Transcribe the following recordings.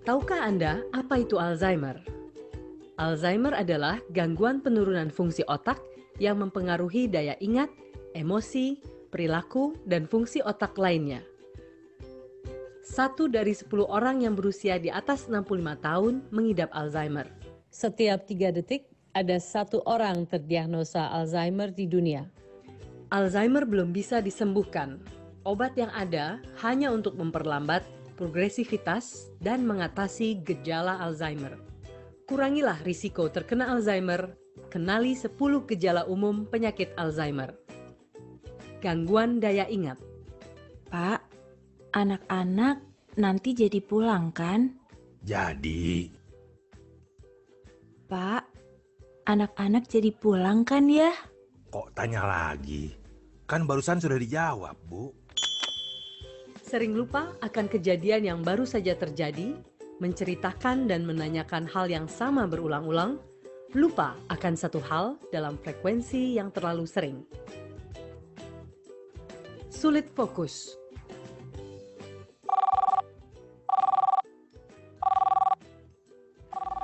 Tahukah Anda apa itu Alzheimer? Alzheimer adalah gangguan penurunan fungsi otak yang mempengaruhi daya ingat, emosi, perilaku, dan fungsi otak lainnya. Satu dari sepuluh orang yang berusia di atas 65 tahun mengidap Alzheimer. Setiap tiga detik, ada satu orang terdiagnosa Alzheimer di dunia. Alzheimer belum bisa disembuhkan. Obat yang ada hanya untuk memperlambat progresivitas, dan mengatasi gejala Alzheimer. Kurangilah risiko terkena Alzheimer, kenali 10 gejala umum penyakit Alzheimer. Gangguan daya ingat. Pak, anak-anak nanti jadi pulang kan? Jadi. Pak, anak-anak jadi pulang kan ya? Kok tanya lagi? Kan barusan sudah dijawab, Bu sering lupa akan kejadian yang baru saja terjadi, menceritakan dan menanyakan hal yang sama berulang-ulang, lupa akan satu hal dalam frekuensi yang terlalu sering. Sulit fokus.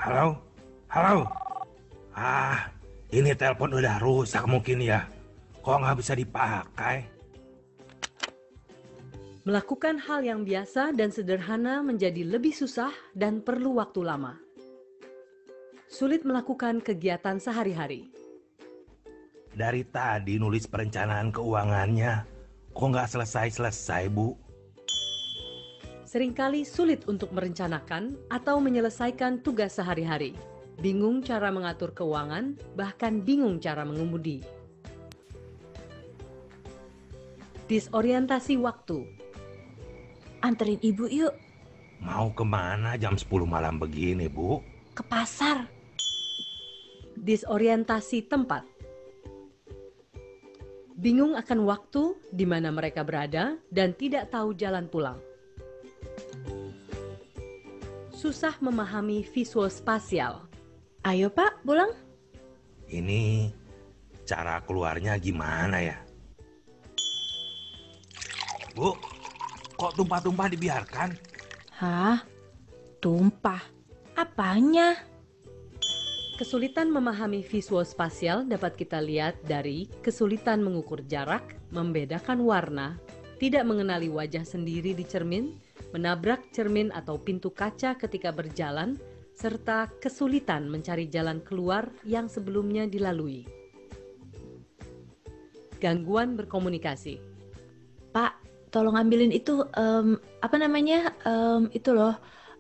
Halo? Halo? Ah, ini telepon udah rusak mungkin ya. Kok nggak bisa dipakai? Melakukan hal yang biasa dan sederhana menjadi lebih susah dan perlu waktu lama. Sulit melakukan kegiatan sehari-hari. Dari tadi nulis perencanaan keuangannya, kok nggak selesai-selesai, Bu? Seringkali sulit untuk merencanakan atau menyelesaikan tugas sehari-hari. Bingung cara mengatur keuangan, bahkan bingung cara mengemudi. Disorientasi waktu anterin ibu yuk. Mau kemana jam 10 malam begini, Bu? Ke pasar. Disorientasi tempat. Bingung akan waktu di mana mereka berada dan tidak tahu jalan pulang. Susah memahami visual spasial. Ayo Pak, pulang. Ini cara keluarnya gimana ya? Bu, Kok tumpah-tumpah dibiarkan? Hah? Tumpah? Apanya? Kesulitan memahami visual spasial dapat kita lihat dari kesulitan mengukur jarak, membedakan warna, tidak mengenali wajah sendiri di cermin, menabrak cermin atau pintu kaca ketika berjalan, serta kesulitan mencari jalan keluar yang sebelumnya dilalui. Gangguan berkomunikasi. Pak, tolong ambilin itu um, apa namanya um, itu loh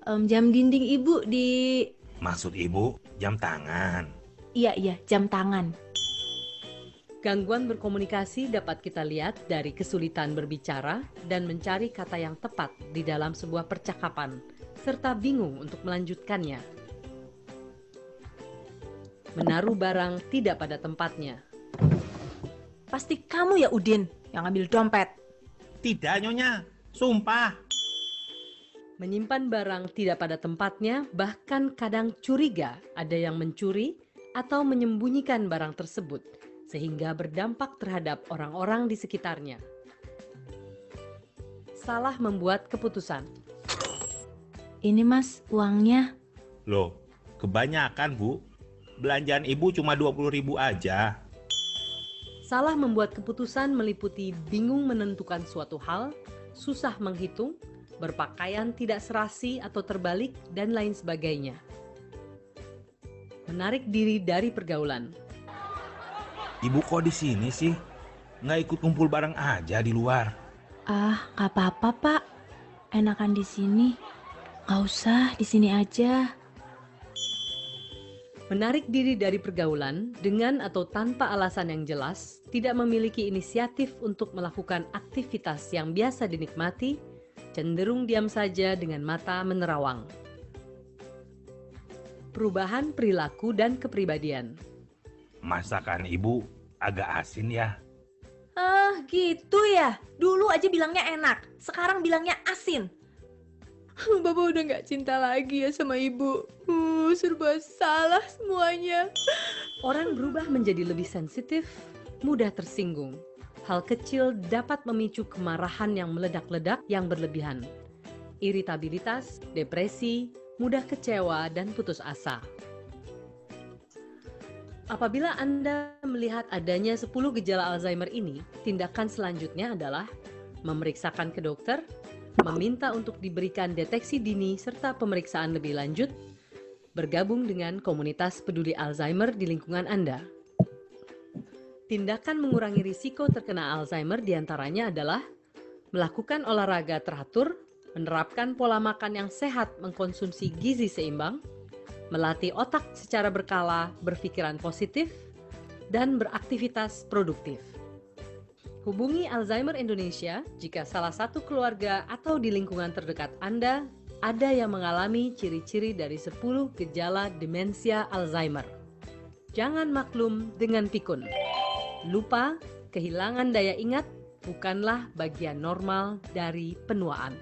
um, jam dinding ibu di maksud ibu jam tangan iya iya jam tangan Gangguan berkomunikasi dapat kita lihat dari kesulitan berbicara dan mencari kata yang tepat di dalam sebuah percakapan, serta bingung untuk melanjutkannya. Menaruh barang tidak pada tempatnya. Pasti kamu ya Udin yang ambil dompet. Tidak, Nyonya. Sumpah. Menyimpan barang tidak pada tempatnya, bahkan kadang curiga ada yang mencuri atau menyembunyikan barang tersebut, sehingga berdampak terhadap orang-orang di sekitarnya. Salah membuat keputusan. Ini mas, uangnya. Loh, kebanyakan bu. Belanjaan ibu cuma 20 ribu aja. Salah membuat keputusan meliputi bingung menentukan suatu hal, susah menghitung, berpakaian tidak serasi atau terbalik, dan lain sebagainya. Menarik diri dari pergaulan. Ibu kok di sini sih? Nggak ikut kumpul barang aja di luar. Ah, nggak apa-apa, Pak. Enakan di sini. Nggak usah, di sini aja. Menarik diri dari pergaulan dengan atau tanpa alasan yang jelas, tidak memiliki inisiatif untuk melakukan aktivitas yang biasa dinikmati, cenderung diam saja dengan mata menerawang. Perubahan perilaku dan kepribadian. Masakan ibu agak asin ya. Ah, gitu ya. Dulu aja bilangnya enak, sekarang bilangnya asin. Bapak udah gak cinta lagi ya sama ibu. Uh, serba salah semuanya. Orang berubah menjadi lebih sensitif, mudah tersinggung. Hal kecil dapat memicu kemarahan yang meledak-ledak yang berlebihan. Iritabilitas, depresi, mudah kecewa, dan putus asa. Apabila Anda melihat adanya 10 gejala Alzheimer ini, tindakan selanjutnya adalah memeriksakan ke dokter, meminta untuk diberikan deteksi dini serta pemeriksaan lebih lanjut, bergabung dengan komunitas peduli Alzheimer di lingkungan Anda. Tindakan mengurangi risiko terkena Alzheimer diantaranya adalah melakukan olahraga teratur, menerapkan pola makan yang sehat mengkonsumsi gizi seimbang, melatih otak secara berkala berpikiran positif, dan beraktivitas produktif. Hubungi Alzheimer Indonesia jika salah satu keluarga atau di lingkungan terdekat Anda ada yang mengalami ciri-ciri dari 10 gejala demensia Alzheimer. Jangan maklum dengan pikun. Lupa, kehilangan daya ingat bukanlah bagian normal dari penuaan.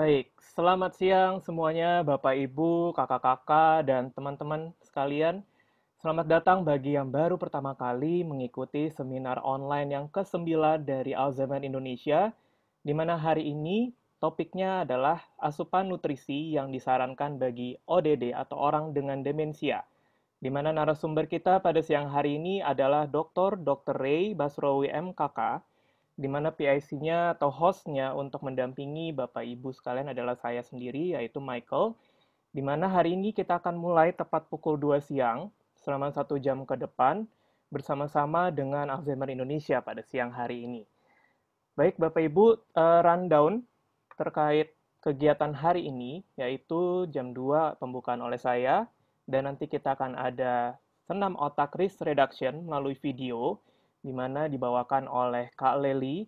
Baik, selamat siang semuanya, Bapak Ibu, kakak-kakak, dan teman-teman sekalian. Selamat datang bagi yang baru pertama kali mengikuti seminar online yang ke-9 dari Alzheimer Indonesia, di mana hari ini topiknya adalah asupan nutrisi yang disarankan bagi ODD atau orang dengan demensia di mana narasumber kita pada siang hari ini adalah Dr. Dr. Ray Basrowi MKK, di mana PIC-nya atau host-nya untuk mendampingi Bapak Ibu sekalian adalah saya sendiri, yaitu Michael, di mana hari ini kita akan mulai tepat pukul 2 siang selama satu jam ke depan bersama-sama dengan Alzheimer Indonesia pada siang hari ini. Baik, Bapak Ibu, eh, rundown terkait kegiatan hari ini, yaitu jam 2 pembukaan oleh saya, dan nanti kita akan ada senam otak risk reduction melalui video, di mana dibawakan oleh Kak Leli.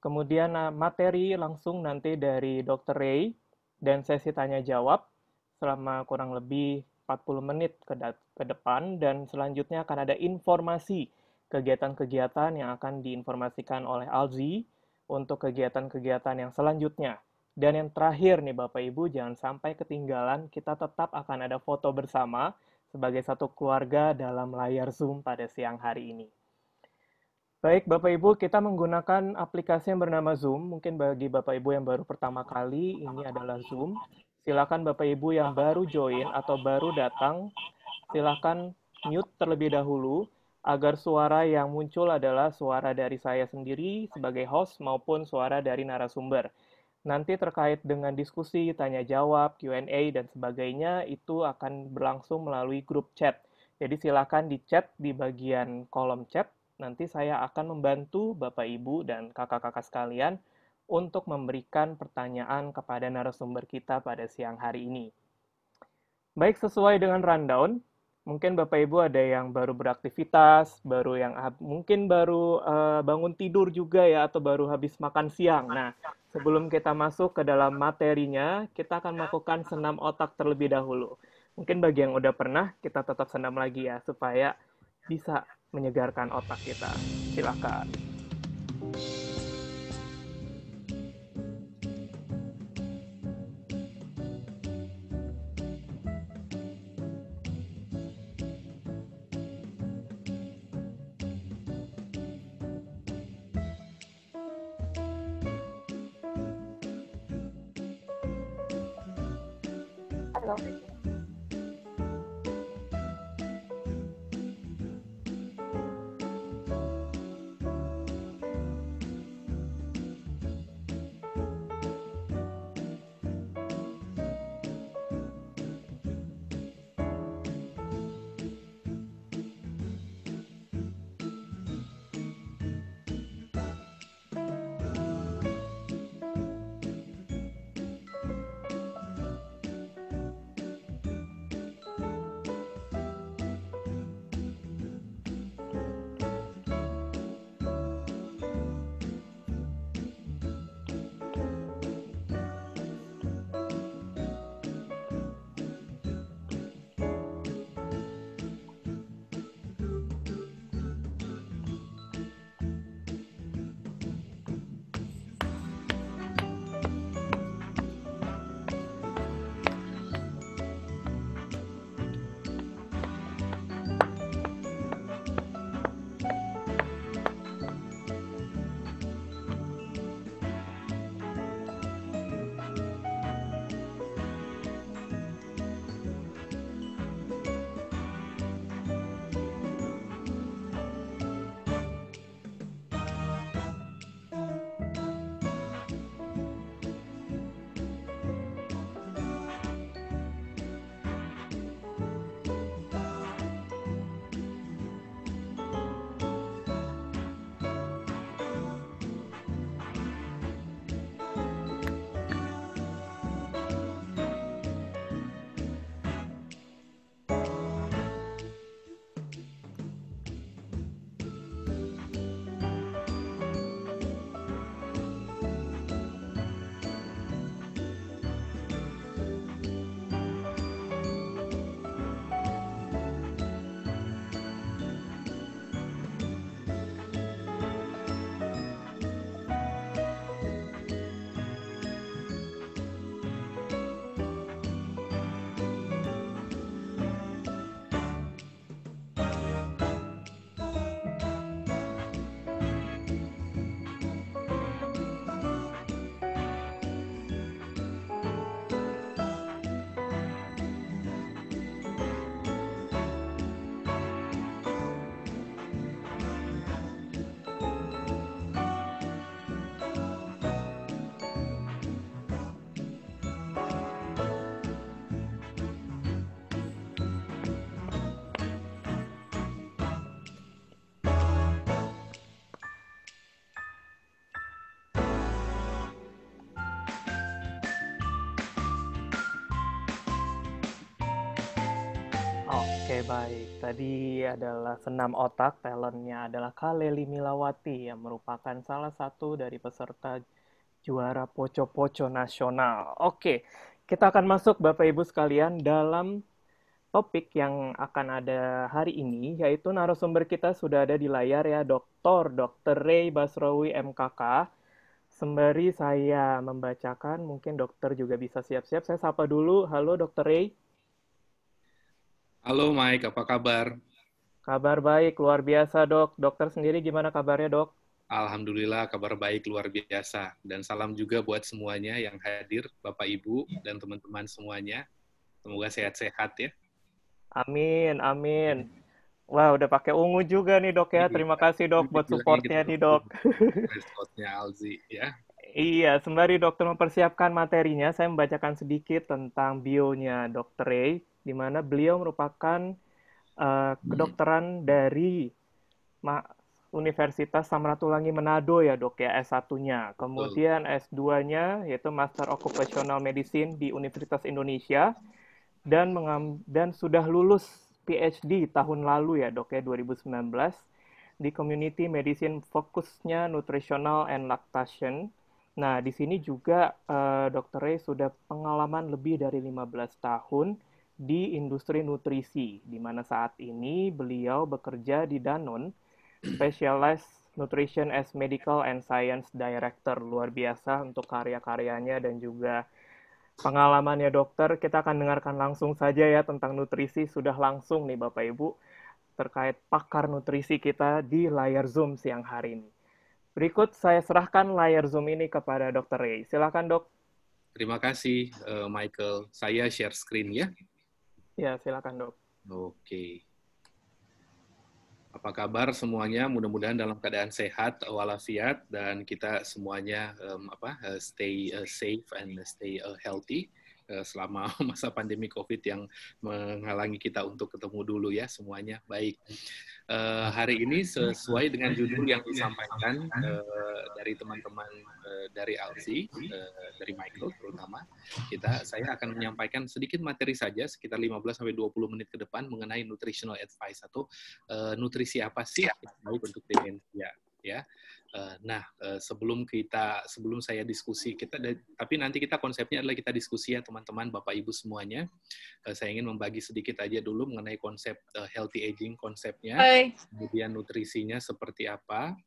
Kemudian eh, materi langsung nanti dari Dr. Ray dan sesi tanya jawab selama kurang lebih 40 menit ke, ke depan dan selanjutnya akan ada informasi kegiatan-kegiatan yang akan diinformasikan oleh Alzi untuk kegiatan-kegiatan yang selanjutnya. Dan yang terakhir nih Bapak Ibu, jangan sampai ketinggalan, kita tetap akan ada foto bersama sebagai satu keluarga dalam layar Zoom pada siang hari ini. Baik, Bapak Ibu, kita menggunakan aplikasi yang bernama Zoom. Mungkin bagi Bapak Ibu yang baru pertama kali, ini adalah Zoom. Silakan Bapak Ibu yang baru join atau baru datang, silakan mute terlebih dahulu agar suara yang muncul adalah suara dari saya sendiri sebagai host maupun suara dari narasumber. Nanti terkait dengan diskusi, tanya jawab, Q&A, dan sebagainya, itu akan berlangsung melalui grup chat. Jadi silakan di chat di bagian kolom chat, nanti saya akan membantu Bapak Ibu dan kakak-kakak sekalian untuk memberikan pertanyaan kepada narasumber kita pada siang hari ini. Baik, sesuai dengan rundown, mungkin Bapak Ibu ada yang baru beraktivitas, baru yang mungkin baru uh, bangun tidur juga ya atau baru habis makan siang. Nah, sebelum kita masuk ke dalam materinya, kita akan melakukan senam otak terlebih dahulu. Mungkin bagi yang udah pernah, kita tetap senam lagi ya supaya bisa menyegarkan otak kita. Silahkan. baik. Tadi adalah senam otak, talentnya adalah Kaleli Milawati yang merupakan salah satu dari peserta juara poco-poco nasional. Oke, kita akan masuk Bapak Ibu sekalian dalam topik yang akan ada hari ini, yaitu narasumber kita sudah ada di layar ya, Dr. Dr. Ray Basrowi MKK. Sembari saya membacakan, mungkin dokter juga bisa siap-siap. Saya sapa dulu, halo Dr. Ray. Halo Mike, apa kabar? Kabar baik, luar biasa dok. Dokter sendiri gimana kabarnya dok? Alhamdulillah kabar baik luar biasa. Dan salam juga buat semuanya yang hadir, Bapak Ibu dan teman-teman semuanya. Semoga sehat-sehat ya. Amin, amin. Wah, udah pakai ungu juga nih dok ya. Iya. Terima kasih dok iya, buat supportnya gitu. nih dok. Supportnya Alzi ya. Iya, sembari dokter mempersiapkan materinya, saya membacakan sedikit tentang bionya dokter Ray di mana beliau merupakan uh, kedokteran dari Ma Universitas Samratulangi Manado ya dok ya S1-nya. Kemudian S2-nya yaitu Master Occupational Medicine di Universitas Indonesia dan mengam dan sudah lulus PhD tahun lalu ya dok ya 2019 di Community Medicine fokusnya nutritional and lactation. Nah, di sini juga uh, Dr. Ray sudah pengalaman lebih dari 15 tahun di industri nutrisi, di mana saat ini beliau bekerja di Danone, Specialized Nutrition as Medical and Science Director. Luar biasa untuk karya-karyanya dan juga pengalamannya dokter. Kita akan dengarkan langsung saja ya tentang nutrisi. Sudah langsung nih Bapak Ibu terkait pakar nutrisi kita di layar Zoom siang hari ini. Berikut saya serahkan layar Zoom ini kepada Dr. Ray. Silakan, Dok. Terima kasih, eh, Michael. Saya share screen ya. Ya, silakan dok. Oke. Apa kabar semuanya? Mudah-mudahan dalam keadaan sehat walafiat dan kita semuanya um, apa eh, stay eh, safe and stay eh, healthy. Eh, selama masa pandemi COVID yang menghalangi kita untuk ketemu dulu ya semuanya. Baik, eh, hari ini sesuai dengan judul yang disampaikan eh, dari teman-teman dari Alsi, dari Michael terutama, kita saya akan menyampaikan sedikit materi saja sekitar 15-20 menit ke depan mengenai nutritional advice atau nutrisi apa sih yang baik untuk demensia ya. Eh, nah eh, sebelum kita sebelum saya diskusi kita tapi nanti kita konsepnya adalah kita diskusi ya teman-teman bapak ibu semuanya eh, saya ingin membagi sedikit aja dulu mengenai konsep healthy aging konsepnya Hai. kemudian nutrisinya seperti apa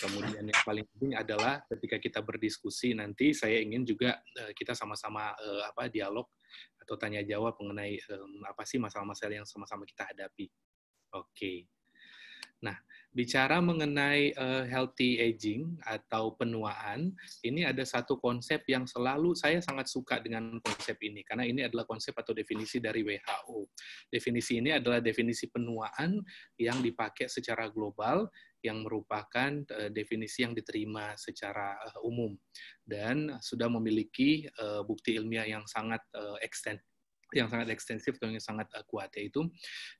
kemudian yang paling penting adalah ketika kita berdiskusi nanti saya ingin juga kita sama-sama apa dialog atau tanya jawab mengenai apa sih masalah-masalah yang sama-sama kita hadapi oke nah Bicara mengenai uh, healthy aging atau penuaan, ini ada satu konsep yang selalu saya sangat suka dengan konsep ini karena ini adalah konsep atau definisi dari WHO. Definisi ini adalah definisi penuaan yang dipakai secara global yang merupakan uh, definisi yang diterima secara uh, umum dan sudah memiliki uh, bukti ilmiah yang sangat uh, extend yang sangat ekstensif atau yang sangat eh, kuat yaitu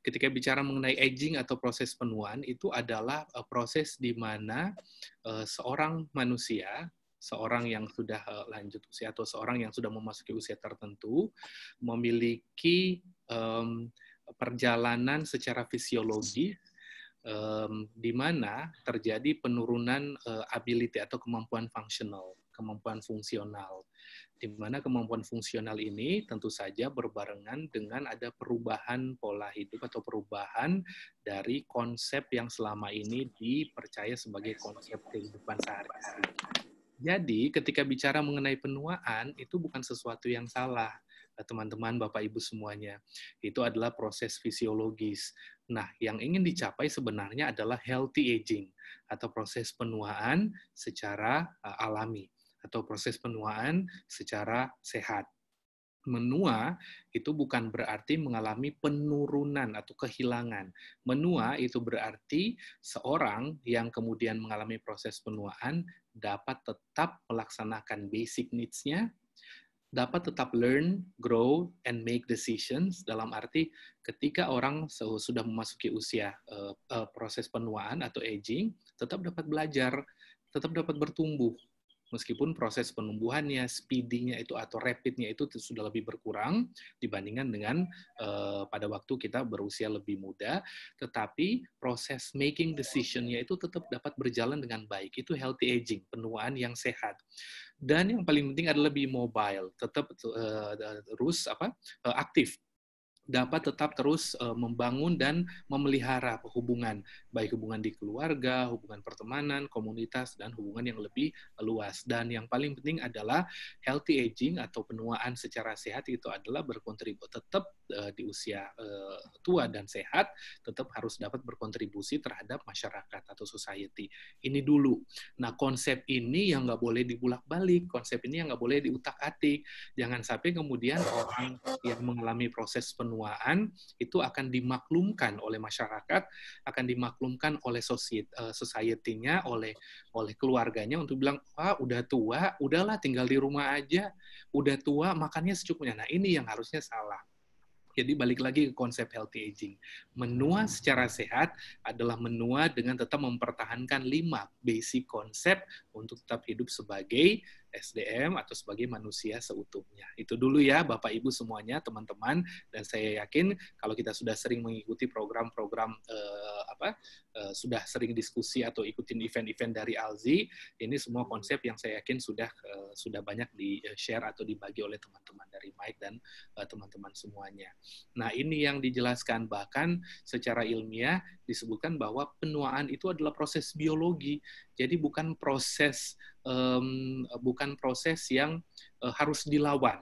ketika bicara mengenai aging atau proses penuaan itu adalah eh, proses di mana eh, seorang manusia seorang yang sudah lanjut usia atau seorang yang sudah memasuki usia tertentu memiliki perjalanan secara fisiologi di mana terjadi penurunan uh, ability atau kemampuan fungsional, kemampuan fungsional di mana kemampuan fungsional ini tentu saja berbarengan dengan ada perubahan pola hidup atau perubahan dari konsep yang selama ini dipercaya sebagai konsep kehidupan sehari-hari. Jadi ketika bicara mengenai penuaan itu bukan sesuatu yang salah eh, teman-teman, Bapak Ibu semuanya. Itu adalah proses fisiologis. Nah, yang ingin dicapai sebenarnya adalah healthy aging atau proses penuaan secara eh, alami atau proses penuaan secara sehat. Menua itu bukan berarti mengalami penurunan atau kehilangan. Menua itu berarti seorang yang kemudian mengalami proses penuaan dapat tetap melaksanakan basic needs-nya, dapat tetap learn, grow, and make decisions dalam arti ketika orang sudah memasuki usia eh, eh, proses penuaan atau aging, tetap dapat belajar, tetap dapat bertumbuh, meskipun proses penumbuhannya, speedingnya itu atau rapidnya itu sudah lebih berkurang dibandingkan dengan uh, pada waktu kita berusia lebih muda, tetapi proses making decisionnya itu tetap dapat berjalan dengan baik. Itu healthy aging, penuaan yang sehat. Dan yang paling penting adalah lebih mobile, tetap uh, terus apa uh, aktif dapat tetap terus membangun dan memelihara hubungan baik hubungan di keluarga, hubungan pertemanan, komunitas, dan hubungan yang lebih luas. Dan yang paling penting adalah healthy aging atau penuaan secara sehat itu adalah berkontribusi tetap eh, di usia eh, tua dan sehat, tetap harus dapat berkontribusi terhadap masyarakat atau society. Ini dulu. Nah, konsep ini yang nggak boleh dibulak-balik, konsep ini yang nggak boleh diutak-atik. Jangan sampai kemudian orang yang mengalami proses penuaan itu akan dimaklumkan oleh masyarakat, akan dimaklumkan dimaklumkan oleh eh, society-nya, oleh oleh keluarganya untuk bilang, wah udah tua, udahlah tinggal di rumah aja. Udah tua, makannya secukupnya." Nah, ini yang harusnya salah. Jadi balik lagi ke konsep healthy aging. Menua secara sehat adalah menua dengan tetap mempertahankan lima basic konsep untuk tetap hidup sebagai SDM atau sebagai manusia seutuhnya. Itu dulu ya Bapak Ibu semuanya, teman-teman dan saya yakin kalau kita sudah sering mengikuti program-program eh, apa eh, sudah sering diskusi atau ikutin event-event dari Alzi, ini semua konsep yang saya yakin sudah eh, sudah banyak di-share eh, atau dibagi oleh teman-teman dari Mike dan eh, teman-teman eh, teman -teman semuanya. Nah, ini yang dijelaskan bahkan secara ilmiah disebutkan bahwa penuaan itu adalah proses biologi, jadi bukan proses um, bukan proses yang uh, harus dilawan.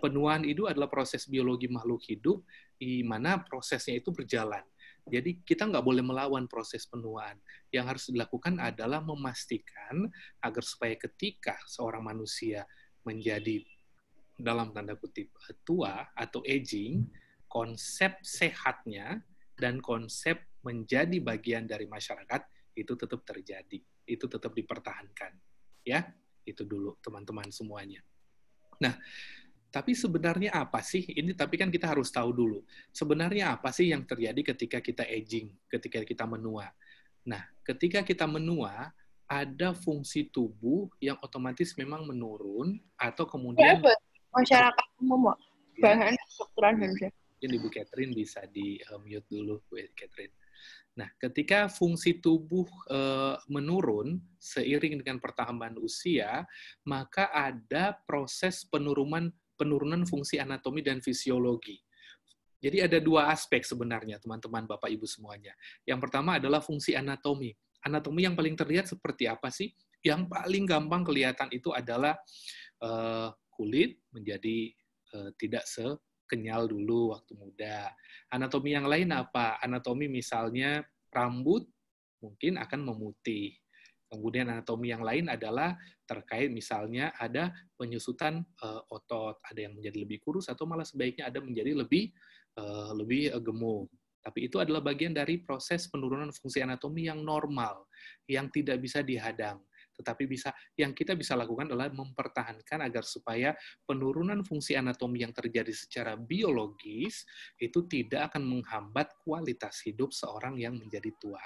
Penuaan itu adalah proses biologi makhluk hidup di mana prosesnya itu berjalan. Jadi kita nggak boleh melawan proses penuaan. Yang harus dilakukan adalah memastikan agar supaya ketika seorang manusia menjadi dalam tanda kutip eh, tua atau aging, konsep sehatnya dan konsep menjadi bagian dari masyarakat itu tetap terjadi, itu tetap dipertahankan. Ya, itu dulu teman-teman semuanya. Nah, tapi sebenarnya apa sih ini tapi kan kita harus tahu dulu sebenarnya apa sih yang terjadi ketika kita aging ketika kita menua nah ketika kita menua ada fungsi tubuh yang otomatis memang menurun atau kemudian ya, masyarakat umum ya. bahan dan mungkin Ibu Catherine bisa di eh, mute dulu Bu Catherine. Nah, ketika fungsi tubuh e, menurun seiring dengan pertambahan usia, maka ada proses penurunan penurunan fungsi anatomi dan fisiologi. Jadi ada dua aspek sebenarnya teman-teman Bapak Ibu semuanya. Yang pertama adalah fungsi anatomi. Anatomi yang paling terlihat seperti apa sih? Yang paling gampang kelihatan itu adalah e, kulit menjadi e, tidak se kenyal dulu waktu muda. Anatomi yang lain apa? Anatomi misalnya rambut mungkin akan memutih. Kemudian anatomi yang lain adalah terkait misalnya ada penyusutan uh, otot, ada yang menjadi lebih kurus atau malah sebaiknya ada menjadi lebih uh, lebih uh, gemuk. Tapi itu adalah bagian dari proses penurunan fungsi anatomi yang normal, yang tidak bisa dihadang tetapi bisa yang kita bisa lakukan adalah mempertahankan agar supaya penurunan fungsi anatomi yang terjadi secara biologis itu tidak akan menghambat kualitas hidup seorang yang menjadi tua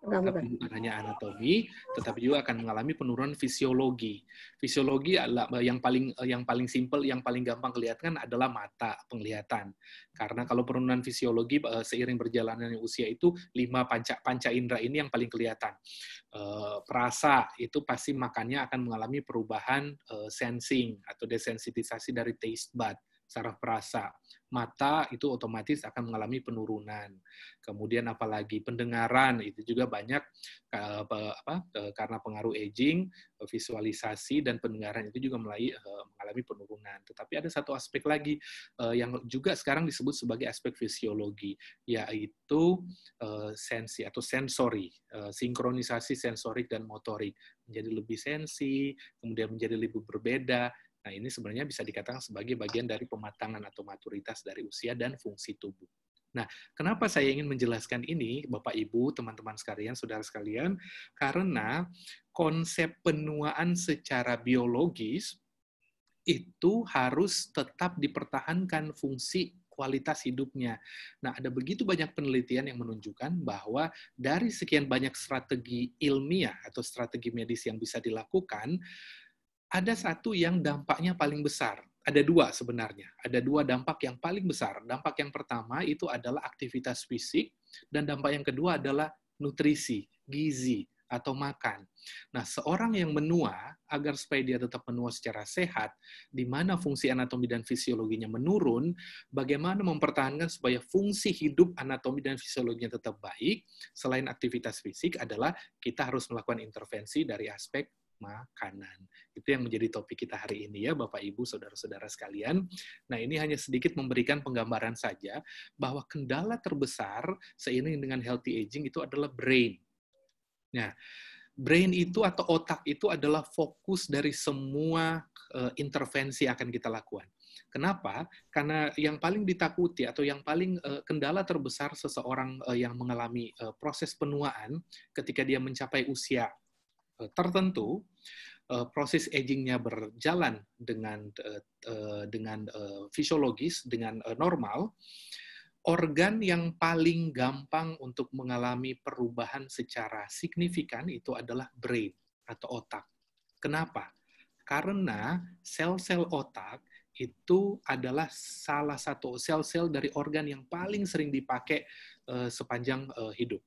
tapi bukan. hanya anatomi, tetapi juga akan mengalami penurunan fisiologi. Fisiologi adalah eh, yang paling eh, yang paling simpel, yang paling gampang kelihatan adalah mata penglihatan. Karena kalau penurunan fisiologi eh, seiring berjalannya usia itu lima panca panca indera ini yang paling kelihatan. Perasa itu pasti makannya akan mengalami perubahan sensing atau desensitisasi dari taste bud saraf perasa. Mata itu otomatis akan mengalami penurunan. Kemudian apalagi pendengaran itu juga banyak eh, apa, eh, karena pengaruh aging, eh, visualisasi dan pendengaran itu juga mulai mengalami penurunan. Tetapi ada satu aspek lagi yang juga sekarang disebut sebagai aspek fisiologi, yaitu sensi atau sensori, sinkronisasi sensorik dan motorik menjadi lebih sensi, kemudian menjadi lebih berbeda Nah, ini sebenarnya bisa dikatakan sebagai bagian dari pematangan atau maturitas dari usia dan fungsi tubuh. Nah, kenapa saya ingin menjelaskan ini, Bapak Ibu, teman-teman sekalian, saudara sekalian? Karena konsep penuaan secara biologis itu harus tetap dipertahankan fungsi kualitas hidupnya. Nah, ada begitu banyak penelitian yang menunjukkan bahwa dari sekian banyak strategi ilmiah atau strategi medis yang bisa dilakukan, ada satu yang dampaknya paling besar. Ada dua sebenarnya. Ada dua dampak yang paling besar. Dampak yang pertama itu adalah aktivitas fisik, dan dampak yang kedua adalah nutrisi, gizi, atau makan. Nah, seorang yang menua, agar supaya dia tetap menua secara sehat, di mana fungsi anatomi dan fisiologinya menurun, bagaimana mempertahankan supaya fungsi hidup anatomi dan fisiologinya tetap baik, selain aktivitas fisik adalah kita harus melakukan intervensi dari aspek makanan. Itu yang menjadi topik kita hari ini ya Bapak Ibu, saudara-saudara sekalian. Nah, ini hanya sedikit memberikan penggambaran saja bahwa kendala terbesar seiring dengan healthy aging itu adalah brain. Nah, brain itu atau otak itu adalah fokus dari semua uh, intervensi akan kita lakukan. Kenapa? Karena yang paling ditakuti atau yang paling uh, kendala terbesar seseorang uh, yang mengalami uh, proses penuaan ketika dia mencapai usia Eh, tertentu eh, proses agingnya berjalan dengan eh, dengan fisiologis dengan normal organ yang paling gampang untuk mengalami perubahan secara signifikan itu adalah brain atau otak kenapa karena sel-sel otak itu adalah salah satu sel-sel dari organ yang paling sering dipakai sepanjang hidup.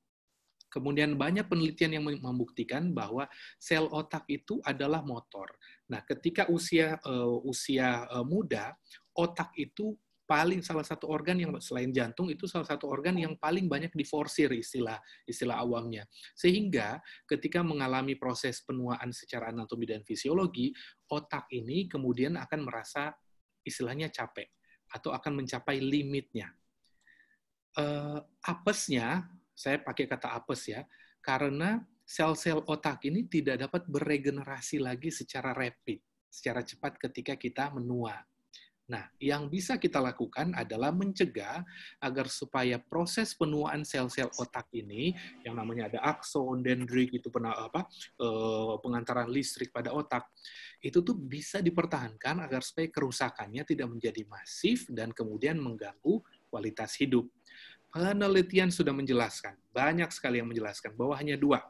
Kemudian banyak penelitian yang membuktikan bahwa sel otak itu adalah motor. Nah, ketika usia uh, usia uh, muda, otak itu paling salah satu organ yang selain jantung itu salah satu organ yang paling banyak diforsir istilah istilah awamnya. Sehingga ketika mengalami proses penuaan secara anatomi dan fisiologi, otak ini kemudian akan merasa istilahnya capek atau akan mencapai limitnya. Uh, apesnya saya pakai kata apes ya, karena sel-sel otak ini tidak dapat beregenerasi lagi secara rapid, secara cepat ketika kita menua. Nah, yang bisa kita lakukan adalah mencegah agar supaya proses penuaan sel-sel otak ini, yang namanya ada akson, dendrik, itu pernah apa, eh, pengantaran listrik pada otak, itu tuh bisa dipertahankan agar supaya kerusakannya tidak menjadi masif dan kemudian mengganggu kualitas hidup penelitian sudah menjelaskan, banyak sekali yang menjelaskan, bahwa hanya dua.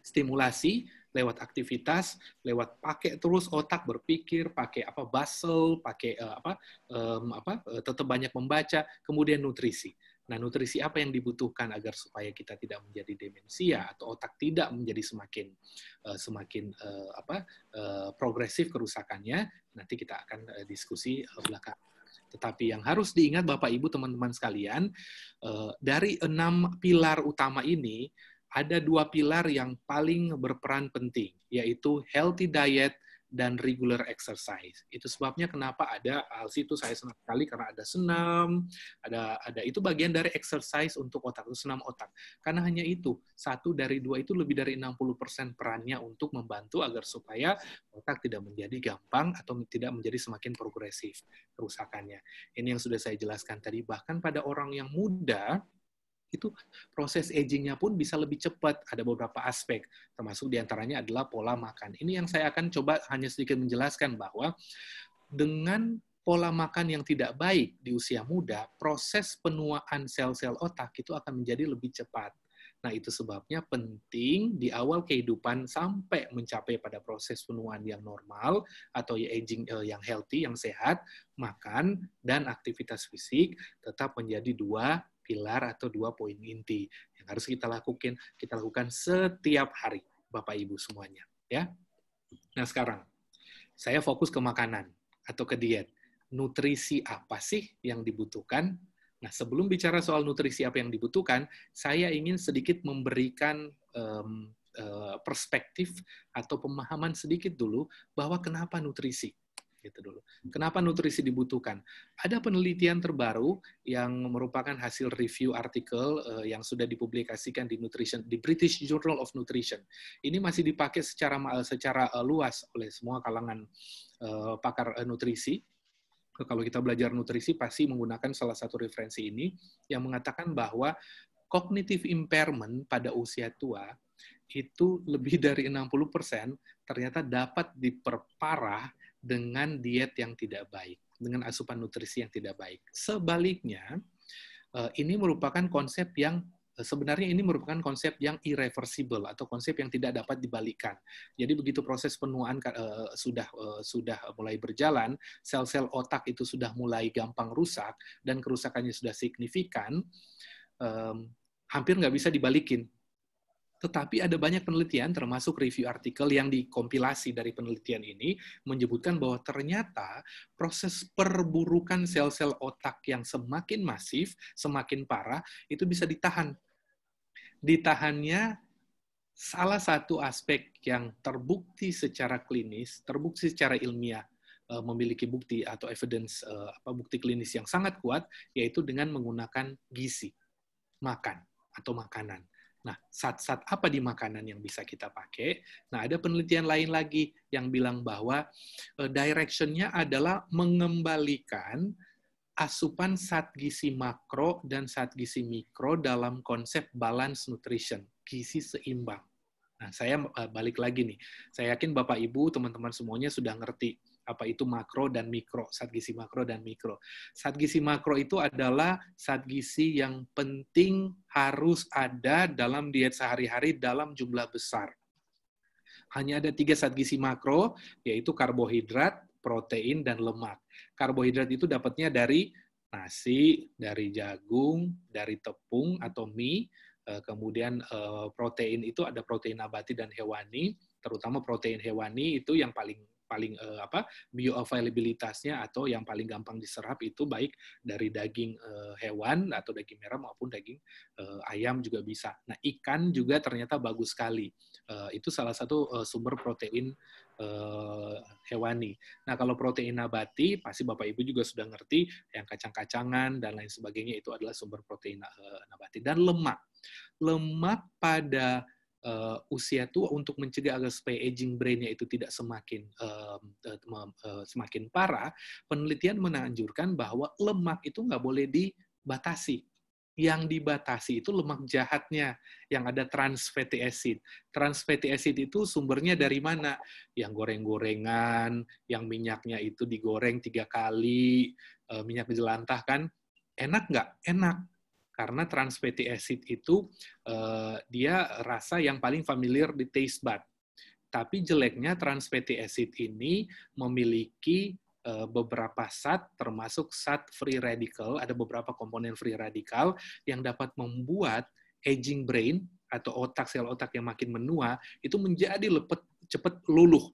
Stimulasi lewat aktivitas, lewat pakai terus otak berpikir, pakai apa basel, pakai uh, apa um, apa uh, tetap banyak membaca, kemudian nutrisi. Nah, nutrisi apa yang dibutuhkan agar supaya kita tidak menjadi demensia atau otak tidak menjadi semakin uh, semakin uh, apa uh, progresif kerusakannya? Nanti kita akan uh, diskusi uh, belakang. Tetapi yang harus diingat Bapak Ibu teman-teman sekalian, eh, dari enam pilar utama ini, ada dua pilar yang paling berperan penting, yaitu healthy diet dan regular exercise. Itu sebabnya kenapa ada ALS itu saya senang sekali karena ada senam, ada ada itu bagian dari exercise untuk otak, itu senam otak. Karena hanya itu, satu dari dua itu lebih dari 60% perannya untuk membantu agar supaya otak tidak menjadi gampang atau tidak menjadi semakin progresif kerusakannya. Ini yang sudah saya jelaskan tadi, bahkan pada orang yang muda, itu proses agingnya pun bisa lebih cepat. Ada beberapa aspek, termasuk diantaranya adalah pola makan. Ini yang saya akan coba hanya sedikit menjelaskan bahwa dengan pola makan yang tidak baik di usia muda, proses penuaan sel-sel otak itu akan menjadi lebih cepat. Nah, itu sebabnya penting di awal kehidupan sampai mencapai pada proses penuaan yang normal atau ya aging eh, yang healthy, yang sehat, makan dan aktivitas fisik tetap menjadi dua pilar atau dua poin inti yang harus kita lakukan kita lakukan setiap hari Bapak Ibu semuanya ya. Nah sekarang saya fokus ke makanan atau ke diet. Nutrisi apa sih yang dibutuhkan? Nah sebelum bicara soal nutrisi apa yang dibutuhkan, saya ingin sedikit memberikan um, perspektif atau pemahaman sedikit dulu bahwa kenapa nutrisi gitu dulu. Kenapa nutrisi dibutuhkan? Ada penelitian terbaru yang merupakan hasil review artikel uh, yang sudah dipublikasikan di Nutrition di British Journal of Nutrition. Ini masih dipakai secara eh, secara uh, luas oleh semua kalangan uh, pakar uh, nutrisi kalau kita belajar nutrisi pasti menggunakan salah satu referensi ini yang mengatakan bahwa cognitive impairment pada usia tua itu lebih dari 60% ternyata dapat diperparah dengan diet yang tidak baik, dengan asupan nutrisi yang tidak baik. Sebaliknya, eh, ini merupakan konsep yang eh, sebenarnya ini merupakan konsep yang irreversible atau konsep yang tidak dapat dibalikan. Jadi begitu proses penuaan eh, sudah sudah mulai berjalan, sel-sel otak itu sudah mulai gampang rusak dan kerusakannya sudah signifikan, hampir nggak bisa dibalikin tetapi ada banyak penelitian, termasuk review artikel yang dikompilasi dari penelitian ini, menyebutkan bahwa ternyata proses perburukan sel-sel otak yang semakin masif, semakin parah, itu bisa ditahan. Ditahannya salah satu aspek yang terbukti secara klinis, terbukti secara ilmiah, e, memiliki bukti atau evidence e, apa bukti klinis yang sangat kuat yaitu dengan menggunakan gizi makan atau makanan Nah, saat-saat apa di makanan yang bisa kita pakai? Nah, ada penelitian lain lagi yang bilang bahwa eh, directionnya adalah mengembalikan asupan saat gizi makro dan saat gizi mikro dalam konsep balance nutrition, gizi seimbang. Nah, saya eh, balik lagi nih. Saya yakin Bapak Ibu, teman-teman semuanya sudah ngerti apa itu makro dan mikro, zat gizi makro dan mikro. Zat gizi makro itu adalah zat gizi yang penting harus ada dalam diet sehari-hari dalam jumlah besar. Hanya ada tiga zat gizi makro, yaitu karbohidrat, protein, dan lemak. Karbohidrat itu dapatnya dari nasi, dari jagung, dari tepung atau mie, eh, kemudian eh, protein itu ada protein nabati dan hewani, terutama protein hewani itu yang paling paling uh, apa bioavailabilitasnya atau yang paling gampang diserap itu baik dari daging uh, hewan atau daging merah maupun daging uh, ayam juga bisa. Nah, ikan juga ternyata bagus sekali. Uh, itu salah satu uh, sumber protein hewani. Nah, kalau protein nabati pasti Bapak Ibu juga sudah ngerti yang kacang-kacangan dan lain sebagainya itu adalah sumber protein nabati dan lemak. Lemak pada uh, usia tua untuk mencegah agar supaya aging brainnya itu tidak semakin uh, uh, semakin parah, penelitian menganjurkan bahwa lemak itu nggak boleh dibatasi. Yang dibatasi itu lemak jahatnya yang ada trans fatty acid. Trans fatty acid itu sumbernya dari mana? Yang goreng-gorengan, yang minyaknya itu digoreng tiga kali, minyak jelantah kan? Enak nggak? Enak karena trans fatty acid itu uh, dia rasa yang paling familiar di taste bud. Tapi jeleknya trans fatty acid ini memiliki uh, beberapa zat termasuk zat free radical, ada beberapa komponen free radical yang dapat membuat aging brain atau otak sel otak yang makin menua itu menjadi lepet, cepat luluh,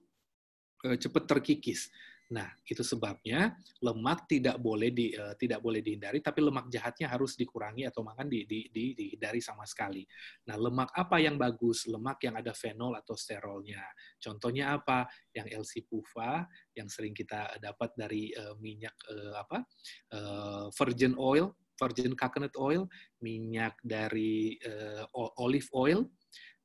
eh, cepet terkikis. Nah, itu sebabnya lemak tidak boleh di, uh, tidak boleh dihindari, tapi lemak jahatnya harus dikurangi atau makan di, di, di, dihindari sama sekali. Nah, lemak apa yang bagus? Lemak yang ada fenol atau sterolnya. Contohnya apa? Yang LC-PUFA yang sering kita dapat dari uh, minyak uh, apa? Uh, virgin oil, virgin coconut oil, minyak dari uh, olive oil,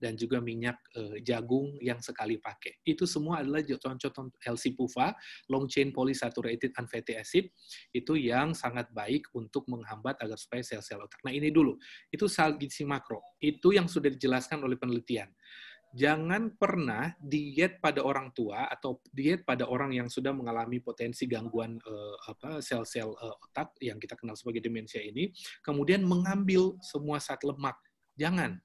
dan juga minyak uh, jagung yang sekali pakai. Itu semua adalah contoh-contoh LC PUFA, long chain polysaturated unfatty acid, itu yang sangat baik untuk menghambat agar supaya sel-sel otak. Nah ini dulu, itu sal gizi makro. Itu yang sudah dijelaskan oleh penelitian. Jangan pernah diet pada orang tua atau diet pada orang yang sudah mengalami potensi gangguan eh, sel-sel uh, otak yang kita kenal sebagai demensia ini, kemudian mengambil semua sat lemak. Jangan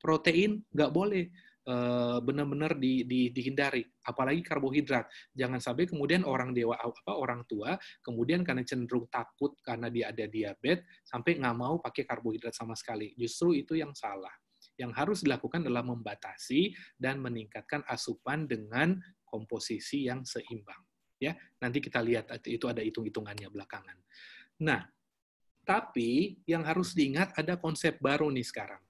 protein nggak boleh eh, benar-benar di, di, dihindari, apalagi karbohidrat. Jangan sampai kemudian orang dewa apa orang tua kemudian karena cenderung takut karena dia ada diabetes sampai nggak mau pakai karbohidrat sama sekali. Justru itu yang salah. Yang harus dilakukan adalah membatasi dan meningkatkan asupan dengan komposisi yang seimbang. Ya, nanti kita lihat itu ada hitung-hitungannya belakangan. Nah, tapi yang harus diingat ada konsep baru nih sekarang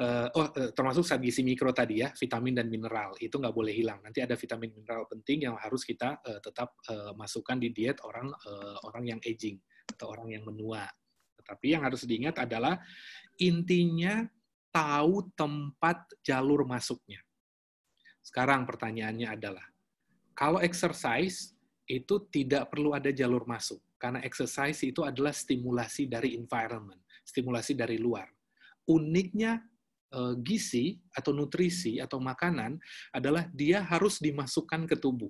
uh, oh eh, termasuk zat gizi mikro tadi ya vitamin dan mineral itu nggak boleh hilang nanti ada vitamin mineral penting yang harus kita uh, tetap uh, masukkan di diet orang uh, orang yang aging atau orang yang menua tetapi yang harus diingat adalah intinya tahu tempat jalur masuknya sekarang pertanyaannya adalah kalau exercise itu tidak perlu ada jalur masuk karena exercise itu adalah stimulasi dari environment stimulasi dari luar uniknya Eh, gizi atau nutrisi atau makanan adalah dia harus dimasukkan ke tubuh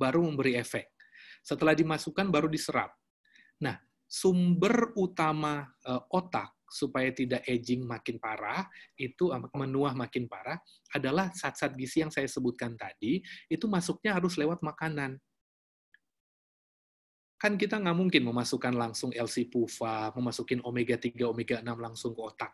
baru memberi efek. Setelah dimasukkan baru diserap. Nah, sumber utama eh, otak supaya tidak aging makin parah, itu eh, menua makin parah adalah zat-zat gizi yang saya sebutkan tadi, itu masuknya harus lewat makanan kan kita nggak mungkin memasukkan langsung LC pufa, memasukin omega 3, omega 6 langsung ke otak.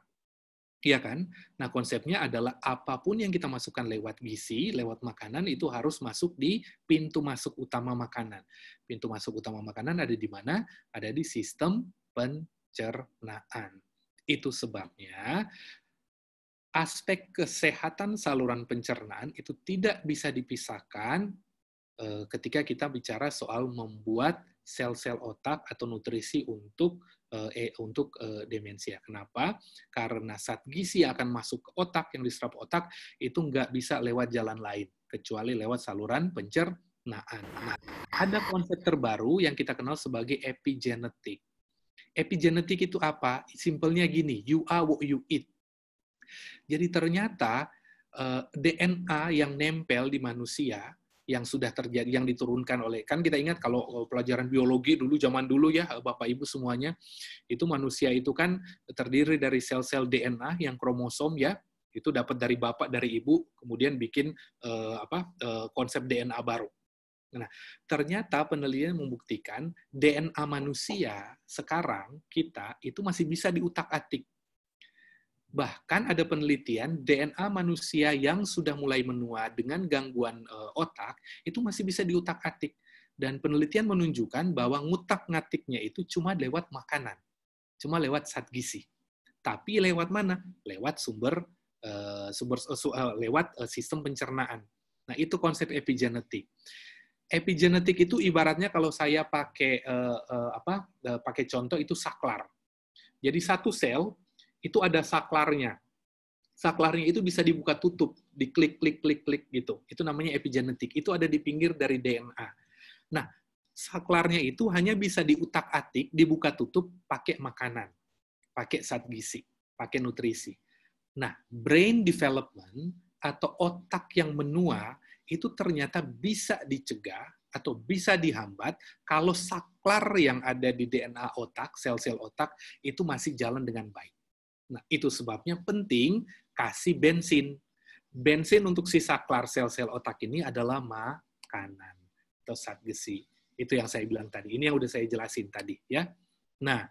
Iya kan? Nah, konsepnya adalah apapun yang kita masukkan lewat gizi, lewat makanan, itu harus masuk di pintu masuk utama makanan. Pintu masuk utama makanan ada di mana? Ada di sistem pencernaan. Itu sebabnya aspek kesehatan saluran pencernaan itu tidak bisa dipisahkan eh, ketika kita bicara soal membuat sel-sel otak atau nutrisi untuk eh, e untuk eh, demensia. Kenapa? Karena saat gizi akan masuk ke otak yang diserap otak itu nggak bisa lewat jalan lain kecuali lewat saluran pencernaan. Nah, ada konsep terbaru yang kita kenal sebagai epigenetik. Epigenetik itu apa? Simpelnya gini, you are what you eat. Jadi ternyata eh, DNA yang nempel di manusia yang sudah terjadi yang diturunkan oleh kan kita ingat kalau pelajaran biologi dulu zaman dulu ya Bapak Ibu semuanya itu manusia itu kan terdiri dari sel-sel DNA yang kromosom ya itu dapat dari bapak dari ibu kemudian bikin eh, apa eh, konsep DNA baru. Nah, ternyata penelitian membuktikan DNA manusia sekarang kita itu masih bisa diutak-atik Bahkan ada penelitian DNA manusia yang sudah mulai menua dengan gangguan eh, otak itu masih bisa diutak-atik. Dan penelitian menunjukkan bahwa ngutak-ngatiknya itu cuma lewat makanan, cuma lewat zat gizi. Tapi lewat mana? Lewat sumber Uh, sumber uh, lewat uh, sistem pencernaan. Nah, itu konsep epigenetik. Epigenetik itu ibaratnya kalau saya pakai uh, uh, apa? Uh, pakai contoh itu saklar. Jadi satu sel itu ada saklarnya. Saklarnya itu bisa dibuka tutup, diklik klik klik klik gitu. Itu namanya epigenetik. Itu ada di pinggir dari DNA. Nah, saklarnya itu hanya bisa diutak-atik, dibuka tutup pakai makanan, pakai zat gizi, pakai nutrisi. Nah, brain development atau otak yang menua itu ternyata bisa dicegah atau bisa dihambat kalau saklar yang ada di DNA otak, sel-sel otak itu masih jalan dengan baik. Nah, itu sebabnya penting kasih bensin. Bensin untuk sisa kelar sel-sel otak ini adalah makanan atau zat gesi. Itu yang saya bilang tadi. Ini yang udah saya jelasin tadi ya. Nah,